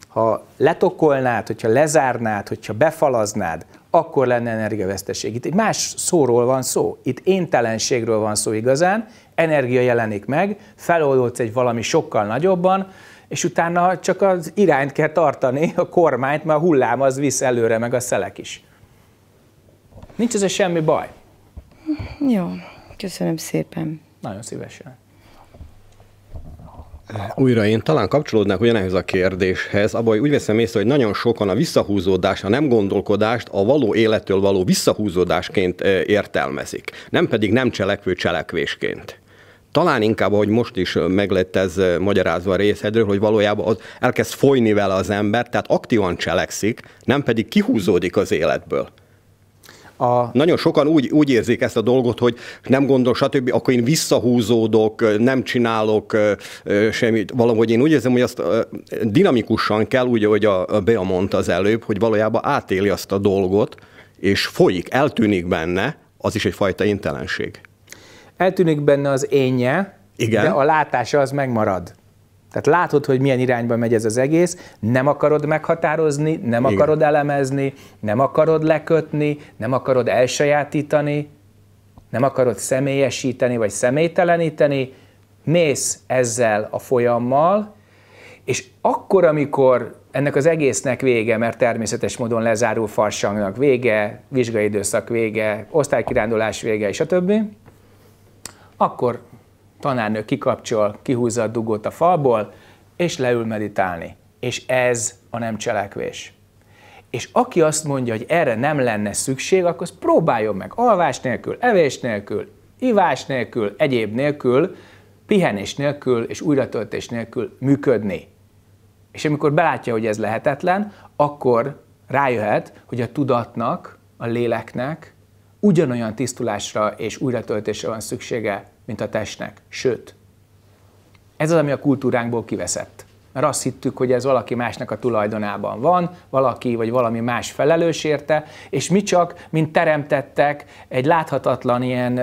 Ha letokolnád, hogyha lezárnád, hogyha befalaznád, akkor lenne energiaveszteség. Itt egy más szóról van szó, itt éntelenségről van szó igazán, energia jelenik meg, feloldódsz egy valami sokkal nagyobban, és utána csak az irányt kell tartani, a kormányt, mert a hullám az visz előre, meg a szelek is. Nincs ez semmi baj. Jó, köszönöm szépen. Nagyon szívesen. Eh, újra én talán kapcsolódnák ugyanehhez a kérdéshez, abban hogy úgy veszem észre, hogy nagyon sokan a visszahúzódást, a nem gondolkodást a való élettől való visszahúzódásként eh, értelmezik, nem pedig nem cselekvő cselekvésként. Talán inkább, ahogy most is eh, meg lett ez magyarázva a részedről, hogy valójában az elkezd folyni vele az ember, tehát aktívan cselekszik, nem pedig kihúzódik az életből. A... Nagyon sokan úgy, úgy érzik ezt a dolgot, hogy nem gondol, stb., akkor én visszahúzódok, nem csinálok semmit. Valahogy én úgy érzem, hogy azt dinamikusan kell, úgy, ahogy a Bea mondta az előbb, hogy valójában átéli azt a dolgot, és folyik, eltűnik benne, az is egyfajta intelenség. Eltűnik benne az énje, Igen. de a látása az megmarad. Tehát látod, hogy milyen irányba megy ez az egész, nem akarod meghatározni, nem Igen. akarod elemezni, nem akarod lekötni, nem akarod elsajátítani, nem akarod személyesíteni vagy személyteleníteni, mész ezzel a folyammal, és akkor, amikor ennek az egésznek vége, mert természetes módon lezárul farsangnak vége, vizsgai időszak vége, osztálykirándulás vége, és a többi, akkor tanárnő kikapcsol, kihúzza a dugót a falból, és leül meditálni. És ez a nem cselekvés. És aki azt mondja, hogy erre nem lenne szükség, akkor próbáljon meg alvás nélkül, evés nélkül, ivás nélkül, egyéb nélkül, pihenés nélkül és újratöltés nélkül működni. És amikor belátja, hogy ez lehetetlen, akkor rájöhet, hogy a tudatnak, a léleknek ugyanolyan tisztulásra és újratöltésre van szüksége, mint a testnek. Sőt, ez az, ami a kultúránkból kiveszett. Mert azt hittük, hogy ez valaki másnak a tulajdonában van, valaki vagy valami más felelős érte, és mi csak, mint teremtettek egy láthatatlan ilyen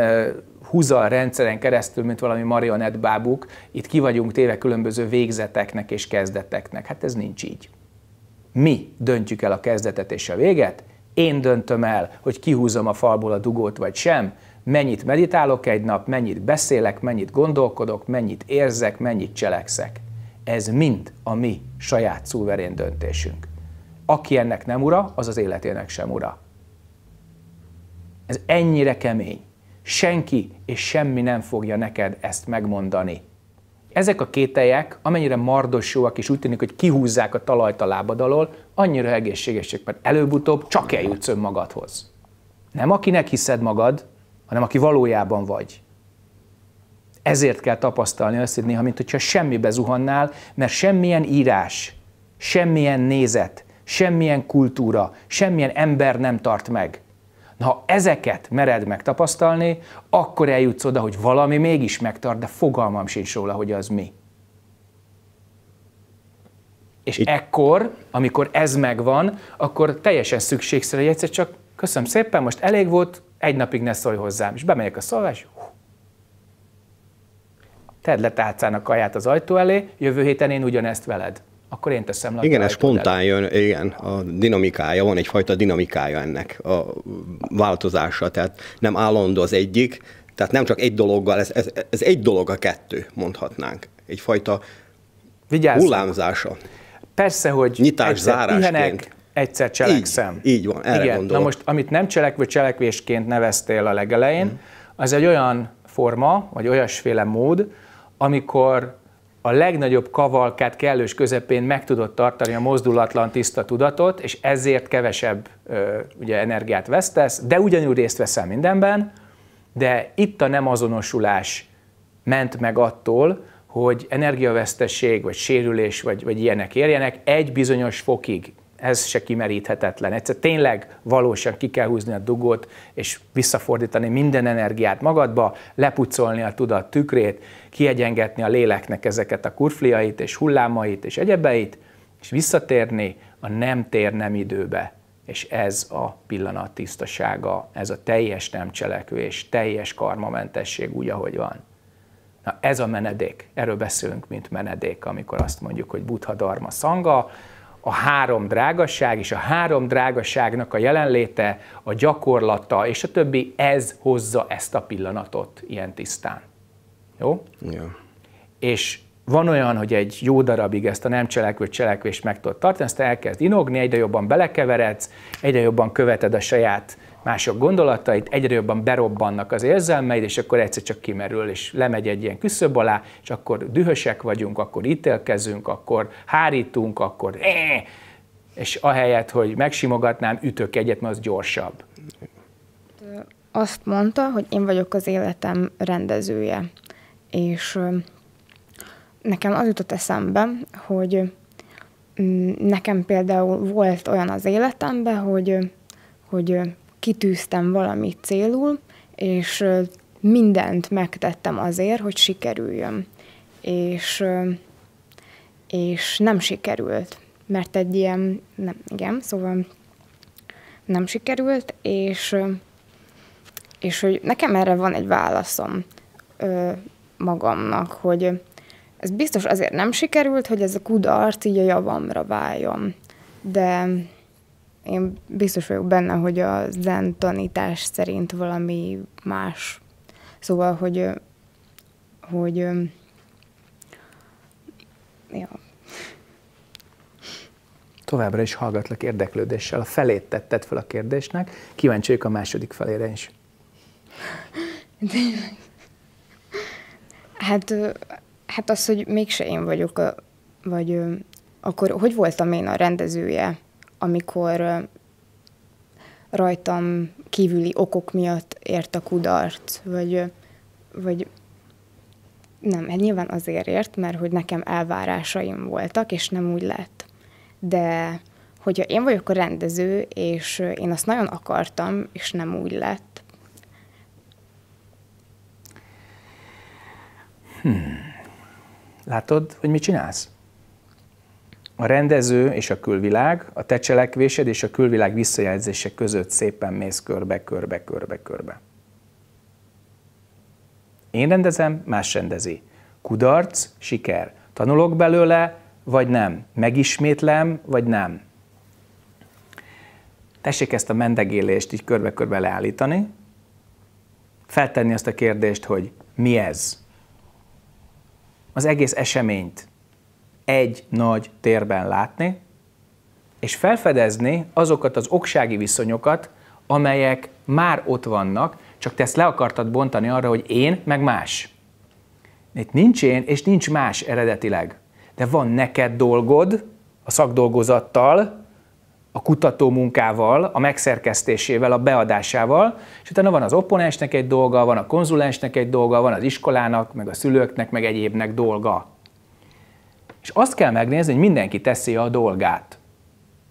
húzal rendszeren keresztül, mint valami bábuk, itt ki vagyunk téve különböző végzeteknek és kezdeteknek. Hát ez nincs így. Mi döntjük el a kezdetet és a véget, én döntöm el, hogy kihúzom a falból a dugót vagy sem, mennyit meditálok egy nap, mennyit beszélek, mennyit gondolkodok, mennyit érzek, mennyit cselekszek. Ez mind a mi saját szuverén döntésünk. Aki ennek nem ura, az az életének sem ura. Ez ennyire kemény. Senki és semmi nem fogja neked ezt megmondani. Ezek a kételyek, amennyire mardosúak és úgy tűnik, hogy kihúzzák a talajt a lábad alól, annyira egészségesek, mert előbb-utóbb csak eljutsz önmagadhoz. Nem akinek hiszed magad, hanem aki valójában vagy. Ezért kell tapasztalni azt, hogy néha, mint hogyha semmibe zuhannál, mert semmilyen írás, semmilyen nézet, semmilyen kultúra, semmilyen ember nem tart meg. Na, ha ezeket mered megtapasztalni, akkor eljutsz oda, hogy valami mégis megtart, de fogalmam sincs róla, hogy az mi. És Itt. ekkor, amikor ez megvan, akkor teljesen szükségszerű, hogy egyszer csak köszönöm szépen, most elég volt, egy napig ne szólj hozzám. És bemegyek a szolgás, és tedd le a kaját az ajtó elé, jövő héten én ugyanezt veled. Akkor én teszem le. Igen, ez spontán elé. jön, igen, a dinamikája, van egyfajta dinamikája ennek a változása, tehát nem állandó az egyik, tehát nem csak egy dologgal, ez, ez, ez egy dolog a kettő, mondhatnánk. Egyfajta Vigyázzunk. hullámzása. Persze, hogy Nyitás, egyszer zárásként. pihenek, egyszer cselekszem. Így, így van, erre Igen. gondolok. Na most, amit nem cselekvő cselekvésként neveztél a legelején, mm. az egy olyan forma, vagy olyasféle mód, amikor a legnagyobb kavalkát kellős közepén meg tudod tartani a mozdulatlan tiszta tudatot, és ezért kevesebb ö, ugye, energiát vesztesz, de ugyanúgy részt veszel mindenben, de itt a nem azonosulás ment meg attól, hogy energiavesztesség, vagy sérülés, vagy, vagy ilyenek érjenek egy bizonyos fokig ez se kimeríthetetlen. Egyszer tényleg valósan ki kell húzni a dugót, és visszafordítani minden energiát magadba, lepucolni a tudat tükrét, kiegyengetni a léleknek ezeket a kurfliait és hullámait és egyebeit, és visszatérni a nem tér nem időbe. És ez a pillanat tisztasága, ez a teljes nem cselekvés, teljes karmamentesség úgy, ahogy van. Na ez a menedék, erről beszélünk, mint menedék, amikor azt mondjuk, hogy buddha, dharma, szanga, a három drágasság, és a három drágasságnak a jelenléte, a gyakorlata, és a többi, ez hozza ezt a pillanatot ilyen tisztán. Jó? Ja. És van olyan, hogy egy jó darabig ezt a nem cselekvő cselekvést meg tudod tartani, ezt elkezd inogni, egyre jobban belekeveredsz, egyre jobban követed a saját mások gondolatait, egyre jobban berobbannak az érzelmeid, és akkor egyszer csak kimerül, és lemegy egy ilyen küszöb alá, és akkor dühösek vagyunk, akkor ítélkezünk, akkor hárítunk, akkor eh, és ahelyett, hogy megsimogatnám, ütök egyet, mert az gyorsabb. Azt mondta, hogy én vagyok az életem rendezője, és nekem az jutott eszembe, hogy mm, nekem például volt olyan az életemben, hogy, hogy kitűztem valamit célul, és mindent megtettem azért, hogy sikerüljön. És, és nem sikerült, mert egy ilyen, nem, igen, szóval nem sikerült, és, és hogy nekem erre van egy válaszom ö, magamnak, hogy ez biztos azért nem sikerült, hogy ez a kudarc így a javamra váljon. De én biztos vagyok benne, hogy a zen tanítás szerint valami más. Szóval, hogy, hogy ja. Továbbra is hallgatlak érdeklődéssel. A felét tetted fel a kérdésnek, kíváncsi vagyok a második felére is. Hát, hát az, hogy mégse én vagyok, a, vagy akkor hogy voltam én a rendezője amikor rajtam kívüli okok miatt ért a kudarc, vagy, vagy nem, hát nyilván azért ért, mert hogy nekem elvárásaim voltak, és nem úgy lett. De hogyha én vagyok a rendező, és én azt nagyon akartam, és nem úgy lett. Hmm. Látod, hogy mit csinálsz? a rendező és a külvilág, a te cselekvésed és a külvilág visszajelzése között szépen mész körbe, körbe, körbe, körbe. Én rendezem, más rendezi. Kudarc, siker. Tanulok belőle, vagy nem. Megismétlem, vagy nem. Tessék ezt a mendegélést így körbe-körbe leállítani, feltenni azt a kérdést, hogy mi ez? Az egész eseményt, egy nagy térben látni, és felfedezni azokat az oksági viszonyokat, amelyek már ott vannak, csak te ezt le akartad bontani arra, hogy én, meg más. Itt nincs én, és nincs más eredetileg. De van neked dolgod a szakdolgozattal, a kutató munkával, a megszerkesztésével, a beadásával, és utána van az opponensnek egy dolga, van a konzulensnek egy dolga, van az iskolának, meg a szülőknek, meg egyébnek dolga. És azt kell megnézni, hogy mindenki teszi a dolgát.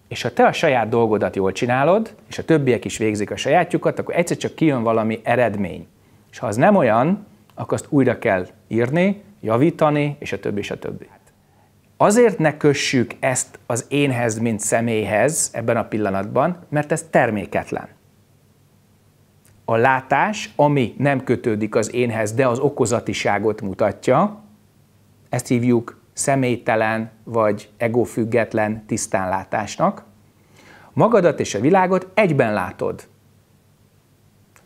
És ha te a saját dolgodat jól csinálod, és a többiek is végzik a sajátjukat, akkor egyszer csak kijön valami eredmény. És ha az nem olyan, akkor azt újra kell írni, javítani, és a többi, és a többi. Azért ne kössük ezt az énhez, mint személyhez ebben a pillanatban, mert ez terméketlen. A látás, ami nem kötődik az énhez, de az okozatiságot mutatja, ezt hívjuk személytelen vagy egófüggetlen tisztánlátásnak. Magadat és a világot egyben látod.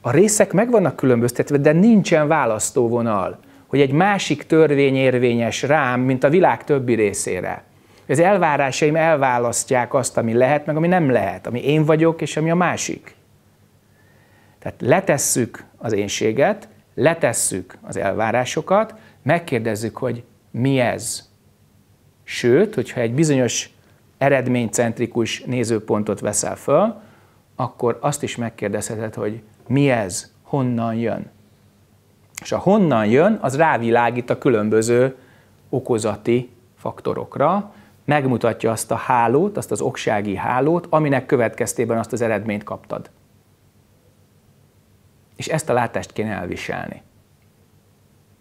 A részek meg vannak különböztetve, de nincsen választóvonal, hogy egy másik törvény érvényes rám, mint a világ többi részére. Az elvárásaim elválasztják azt, ami lehet, meg ami nem lehet, ami én vagyok, és ami a másik. Tehát letesszük az énséget, letesszük az elvárásokat, megkérdezzük, hogy mi ez, Sőt, hogyha egy bizonyos eredménycentrikus nézőpontot veszel föl, akkor azt is megkérdezheted, hogy mi ez, honnan jön. És a honnan jön, az rávilágít a különböző okozati faktorokra, megmutatja azt a hálót, azt az oksági hálót, aminek következtében azt az eredményt kaptad. És ezt a látást kéne elviselni.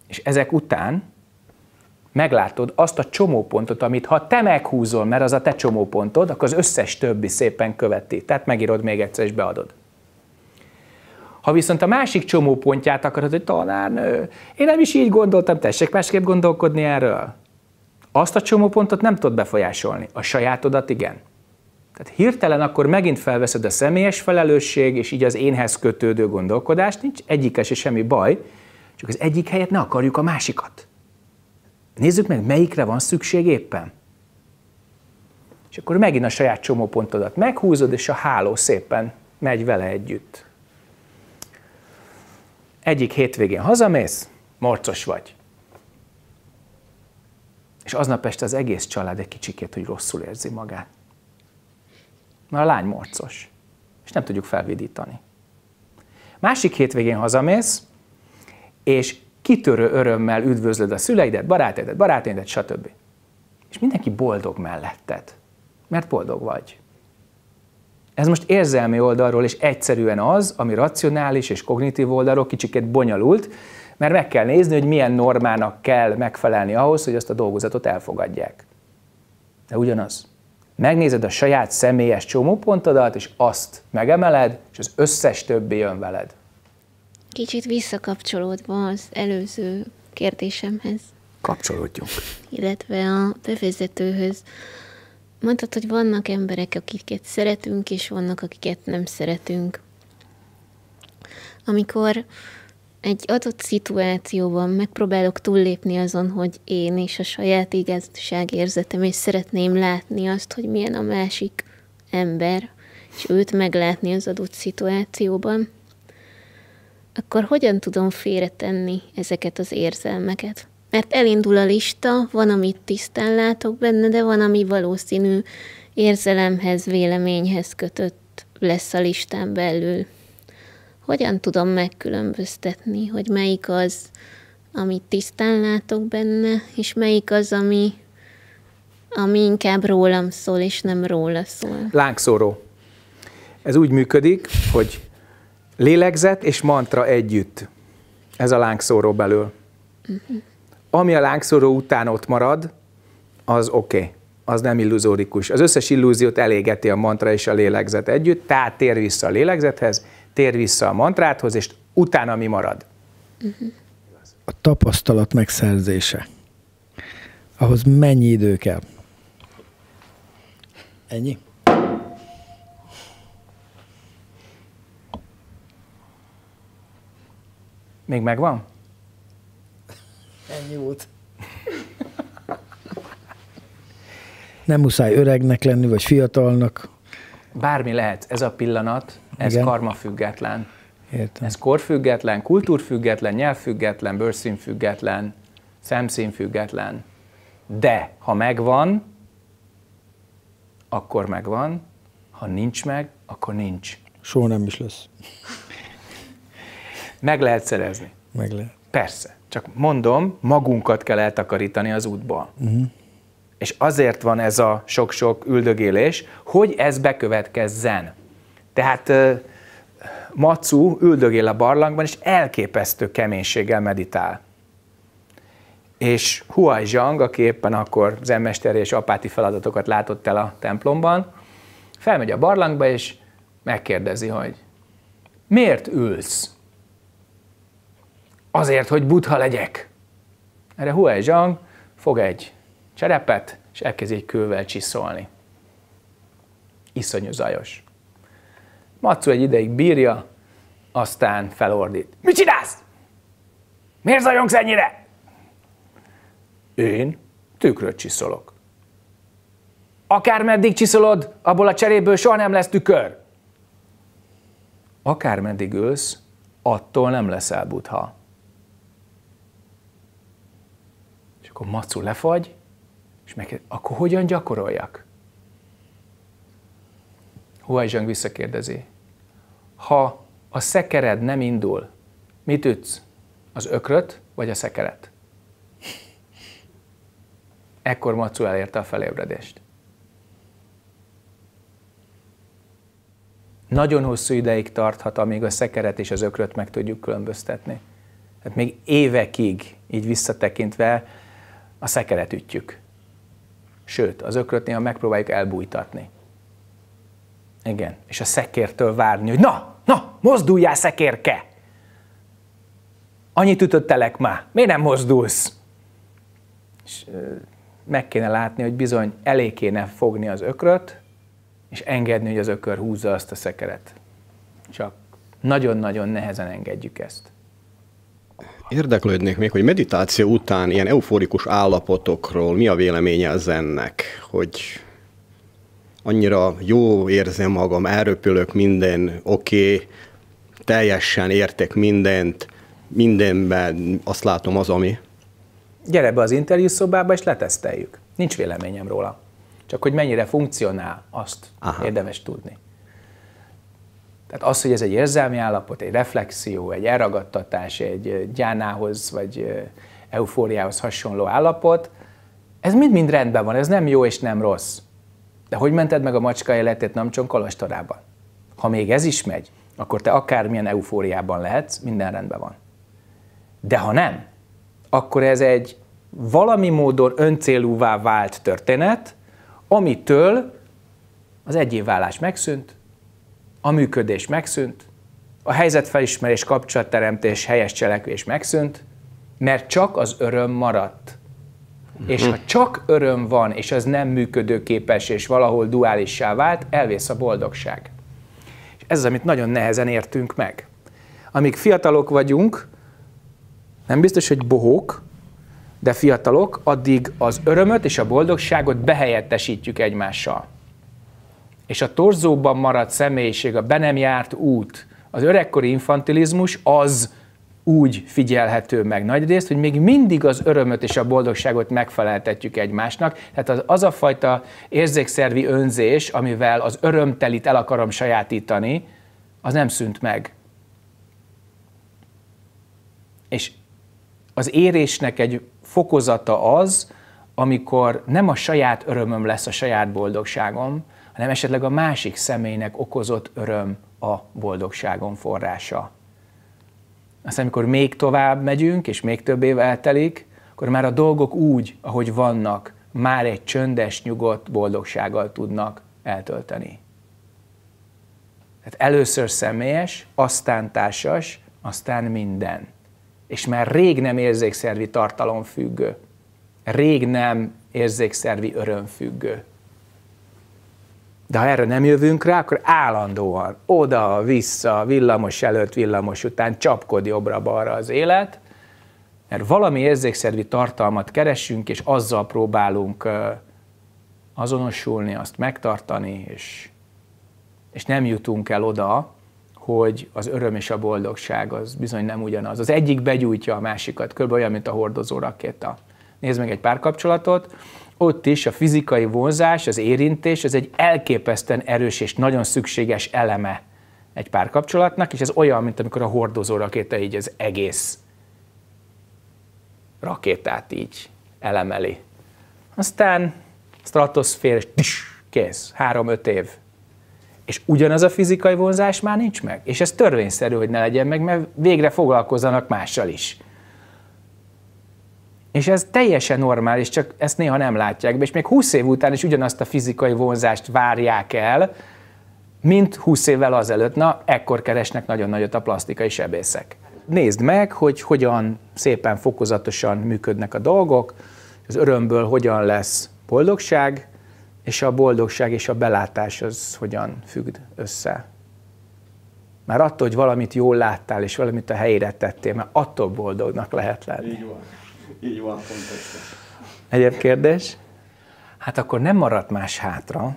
És ezek után meglátod azt a csomópontot, amit ha te meghúzol, mert az a te csomópontod, akkor az összes többi szépen követi. Tehát megírod még egyszer és beadod. Ha viszont a másik csomópontját akarod, hogy tanárnő, én nem is így gondoltam, tessék másképp gondolkodni erről. Azt a csomópontot nem tudod befolyásolni, a sajátodat igen. Tehát hirtelen akkor megint felveszed a személyes felelősség, és így az énhez kötődő gondolkodást, nincs egyikes se semmi baj, csak az egyik helyet ne akarjuk a másikat. Nézzük meg, melyikre van szükség éppen. És akkor megint a saját csomópontodat meghúzod, és a háló szépen megy vele együtt. Egyik hétvégén hazamész, morcos vagy. És aznap este az egész család egy kicsikét, hogy rosszul érzi magát. Mert a lány morcos, és nem tudjuk felvidítani. Másik hétvégén hazamész, és kitörő örömmel üdvözlöd a szüleidet, barátaidat, barátaidat, stb. És mindenki boldog melletted, mert boldog vagy. Ez most érzelmi oldalról és egyszerűen az, ami racionális és kognitív oldalról kicsiket bonyolult, mert meg kell nézni, hogy milyen normának kell megfelelni ahhoz, hogy azt a dolgozatot elfogadják. De ugyanaz. Megnézed a saját személyes csomópontodat, és azt megemeled, és az összes többi jön veled. Kicsit visszakapcsolódva az előző kérdésemhez. Kapcsolódjunk. Illetve a bevezetőhöz. Mondtad, hogy vannak emberek, akiket szeretünk, és vannak, akiket nem szeretünk. Amikor egy adott szituációban megpróbálok túllépni azon, hogy én és a saját igazság érzetem, és szeretném látni azt, hogy milyen a másik ember, és őt meglátni az adott szituációban, akkor hogyan tudom félretenni ezeket az érzelmeket? Mert elindul a lista, van, amit tisztán látok benne, de van, ami valószínű érzelemhez, véleményhez kötött lesz a listán belül. Hogyan tudom megkülönböztetni, hogy melyik az, amit tisztán látok benne, és melyik az, ami, ami inkább rólam szól, és nem róla szól. Lángszóró. Ez úgy működik, hogy Lélegzet és mantra együtt. Ez a lángszóró belül. Ami a lángszóró után ott marad, az oké. Okay. Az nem illuzórikus. Az összes illúziót elégeti a mantra és a lélegzet együtt, tehát tér vissza a lélegzethez, tér vissza a mantráthoz, és utána mi marad. A tapasztalat megszerzése. Ahhoz mennyi idő kell? Ennyi? Még megvan? Ennyi volt. Nem muszáj öregnek lenni, vagy fiatalnak. Bármi lehet. Ez a pillanat, ez Igen. karmafüggetlen. Értem. Ez korfüggetlen, kultúrfüggetlen, nyelvfüggetlen, bőrszínfüggetlen, szemszínfüggetlen. De ha megvan, akkor megvan, ha nincs meg, akkor nincs. Soha nem is lesz. Meg lehet szerezni. Meg lehet. Persze. Csak mondom, magunkat kell eltakarítani az útból. Uh-huh. És azért van ez a sok-sok üldögélés, hogy ez bekövetkezzen. Tehát uh, Macu üldögél a barlangban, és elképesztő keménységgel meditál. És Huai Zhang, aki éppen akkor zenmesteri és apáti feladatokat látott el a templomban, felmegy a barlangba, és megkérdezi, hogy miért ülsz? azért, hogy butha legyek. Erre Hue Zhang fog egy cserepet, és elkezd egy kővel csiszolni. Iszonyú zajos. Matsu egy ideig bírja, aztán felordít. Mit csinálsz? Miért zajongsz ennyire? Én tükröt csiszolok. Akármeddig csiszolod, abból a cseréből soha nem lesz tükör. Akármeddig ülsz, attól nem leszel butha. akkor macu lefagy, és meg, akkor hogyan gyakoroljak? Huajzsang visszakérdezi. Ha a szekered nem indul, mit ütsz? Az ökröt vagy a szekeret? Ekkor Macu elérte a felébredést. Nagyon hosszú ideig tarthat, amíg a szekeret és az ökröt meg tudjuk különböztetni. Hát még évekig, így visszatekintve, a szekeret ütjük. Sőt, az ökröt néha megpróbáljuk elbújtatni. Igen, és a szekértől várni, hogy na, na, mozduljál szekérke! Annyit ütöttelek már, miért nem mozdulsz? És meg kéne látni, hogy bizony elé kéne fogni az ökröt, és engedni, hogy az ökör húzza azt a szekeret. Csak nagyon-nagyon nehezen engedjük ezt. Érdeklődnék még, hogy meditáció után ilyen euforikus állapotokról mi a véleménye az ennek, hogy annyira jó érzem magam, elröpülök minden, oké, okay, teljesen értek mindent, mindenben azt látom az, ami. Gyere be az interjú szobába, és leteszteljük. Nincs véleményem róla. Csak hogy mennyire funkcionál, azt Aha. érdemes tudni. Tehát az, hogy ez egy érzelmi állapot, egy reflexió, egy elragadtatás, egy gyánához vagy eufóriához hasonló állapot, ez mind-mind rendben van, ez nem jó és nem rossz. De hogy mented meg a macska életét Namcson kolostorában? Ha még ez is megy, akkor te akármilyen eufóriában lehetsz, minden rendben van. De ha nem, akkor ez egy valami módon öncélúvá vált történet, amitől az egyévvállás megszűnt, a működés megszűnt, a helyzetfelismerés, kapcsolatteremtés, helyes cselekvés megszűnt, mert csak az öröm maradt. És ha csak öröm van, és az nem működőképes, és valahol duálissá vált, elvész a boldogság. És ez az, amit nagyon nehezen értünk meg. Amíg fiatalok vagyunk, nem biztos, hogy bohók, de fiatalok, addig az örömöt és a boldogságot behelyettesítjük egymással és a torzóban maradt személyiség, a be nem járt út, az öregkori infantilizmus az úgy figyelhető meg nagyrészt, hogy még mindig az örömöt és a boldogságot megfeleltetjük egymásnak. Tehát az, az a fajta érzékszervi önzés, amivel az örömtelit el akarom sajátítani, az nem szűnt meg. És az érésnek egy fokozata az, amikor nem a saját örömöm lesz a saját boldogságom, hanem esetleg a másik személynek okozott öröm a boldogságon forrása. Aztán, amikor még tovább megyünk, és még több év eltelik, akkor már a dolgok úgy, ahogy vannak, már egy csöndes, nyugodt boldogsággal tudnak eltölteni. Tehát először személyes, aztán társas, aztán minden. És már rég nem érzékszervi tartalomfüggő. Rég nem érzékszervi örömfüggő. De ha erre nem jövünk rá, akkor állandóan oda, vissza, villamos előtt, villamos után csapkod jobbra-balra az élet, mert valami érzékszervi tartalmat keresünk, és azzal próbálunk azonosulni, azt megtartani, és, és nem jutunk el oda, hogy az öröm és a boldogság az bizony nem ugyanaz. Az egyik begyújtja a másikat, kb. olyan, mint a hordozó rakéta. Nézd meg egy párkapcsolatot, ott is a fizikai vonzás, az érintés, ez egy elképesztően erős és nagyon szükséges eleme egy párkapcsolatnak, és ez olyan, mint amikor a hordozó rakéta így az egész rakétát így elemeli. Aztán stratoszfér, és tis, kész, három-öt év. És ugyanaz a fizikai vonzás már nincs meg. És ez törvényszerű, hogy ne legyen meg, mert végre foglalkozzanak mással is. És ez teljesen normális, csak ezt néha nem látják be. És még 20 év után is ugyanazt a fizikai vonzást várják el, mint 20 évvel azelőtt. Na, ekkor keresnek nagyon nagyot a plastikai sebészek. Nézd meg, hogy hogyan szépen fokozatosan működnek a dolgok, az örömből hogyan lesz boldogság, és a boldogság és a belátás az hogyan függ össze. Már attól, hogy valamit jól láttál, és valamit a helyére tettél, mert attól boldognak lehet lenni. Így van. Így van, pontosan. Egyéb kérdés? Hát akkor nem maradt más hátra,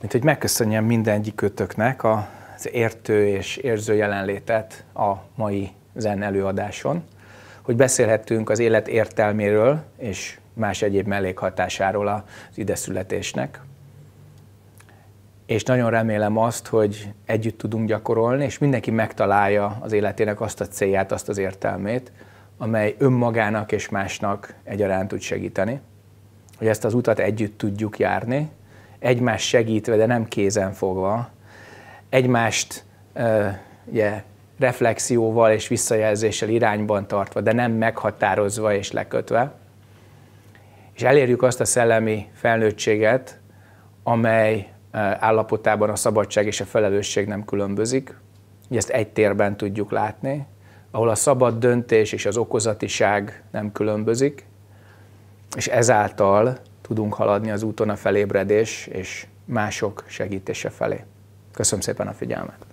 mint hogy megköszönjem mindegyikötöknek az értő és érző jelenlétet a mai zen előadáson, hogy beszélhettünk az élet értelméről és más egyéb mellékhatásáról az ide születésnek. És nagyon remélem azt, hogy együtt tudunk gyakorolni, és mindenki megtalálja az életének azt a célját, azt az értelmét, amely önmagának és másnak egyaránt tud segíteni, hogy ezt az utat együtt tudjuk járni, egymást segítve, de nem kézen fogva, egymást uh, yeah, reflexióval és visszajelzéssel irányban tartva, de nem meghatározva és lekötve, és elérjük azt a szellemi felnőttséget, amely állapotában a szabadság és a felelősség nem különbözik, hogy ezt egy térben tudjuk látni, ahol a szabad döntés és az okozatiság nem különbözik, és ezáltal tudunk haladni az úton a felébredés és mások segítése felé. Köszönöm szépen a figyelmet!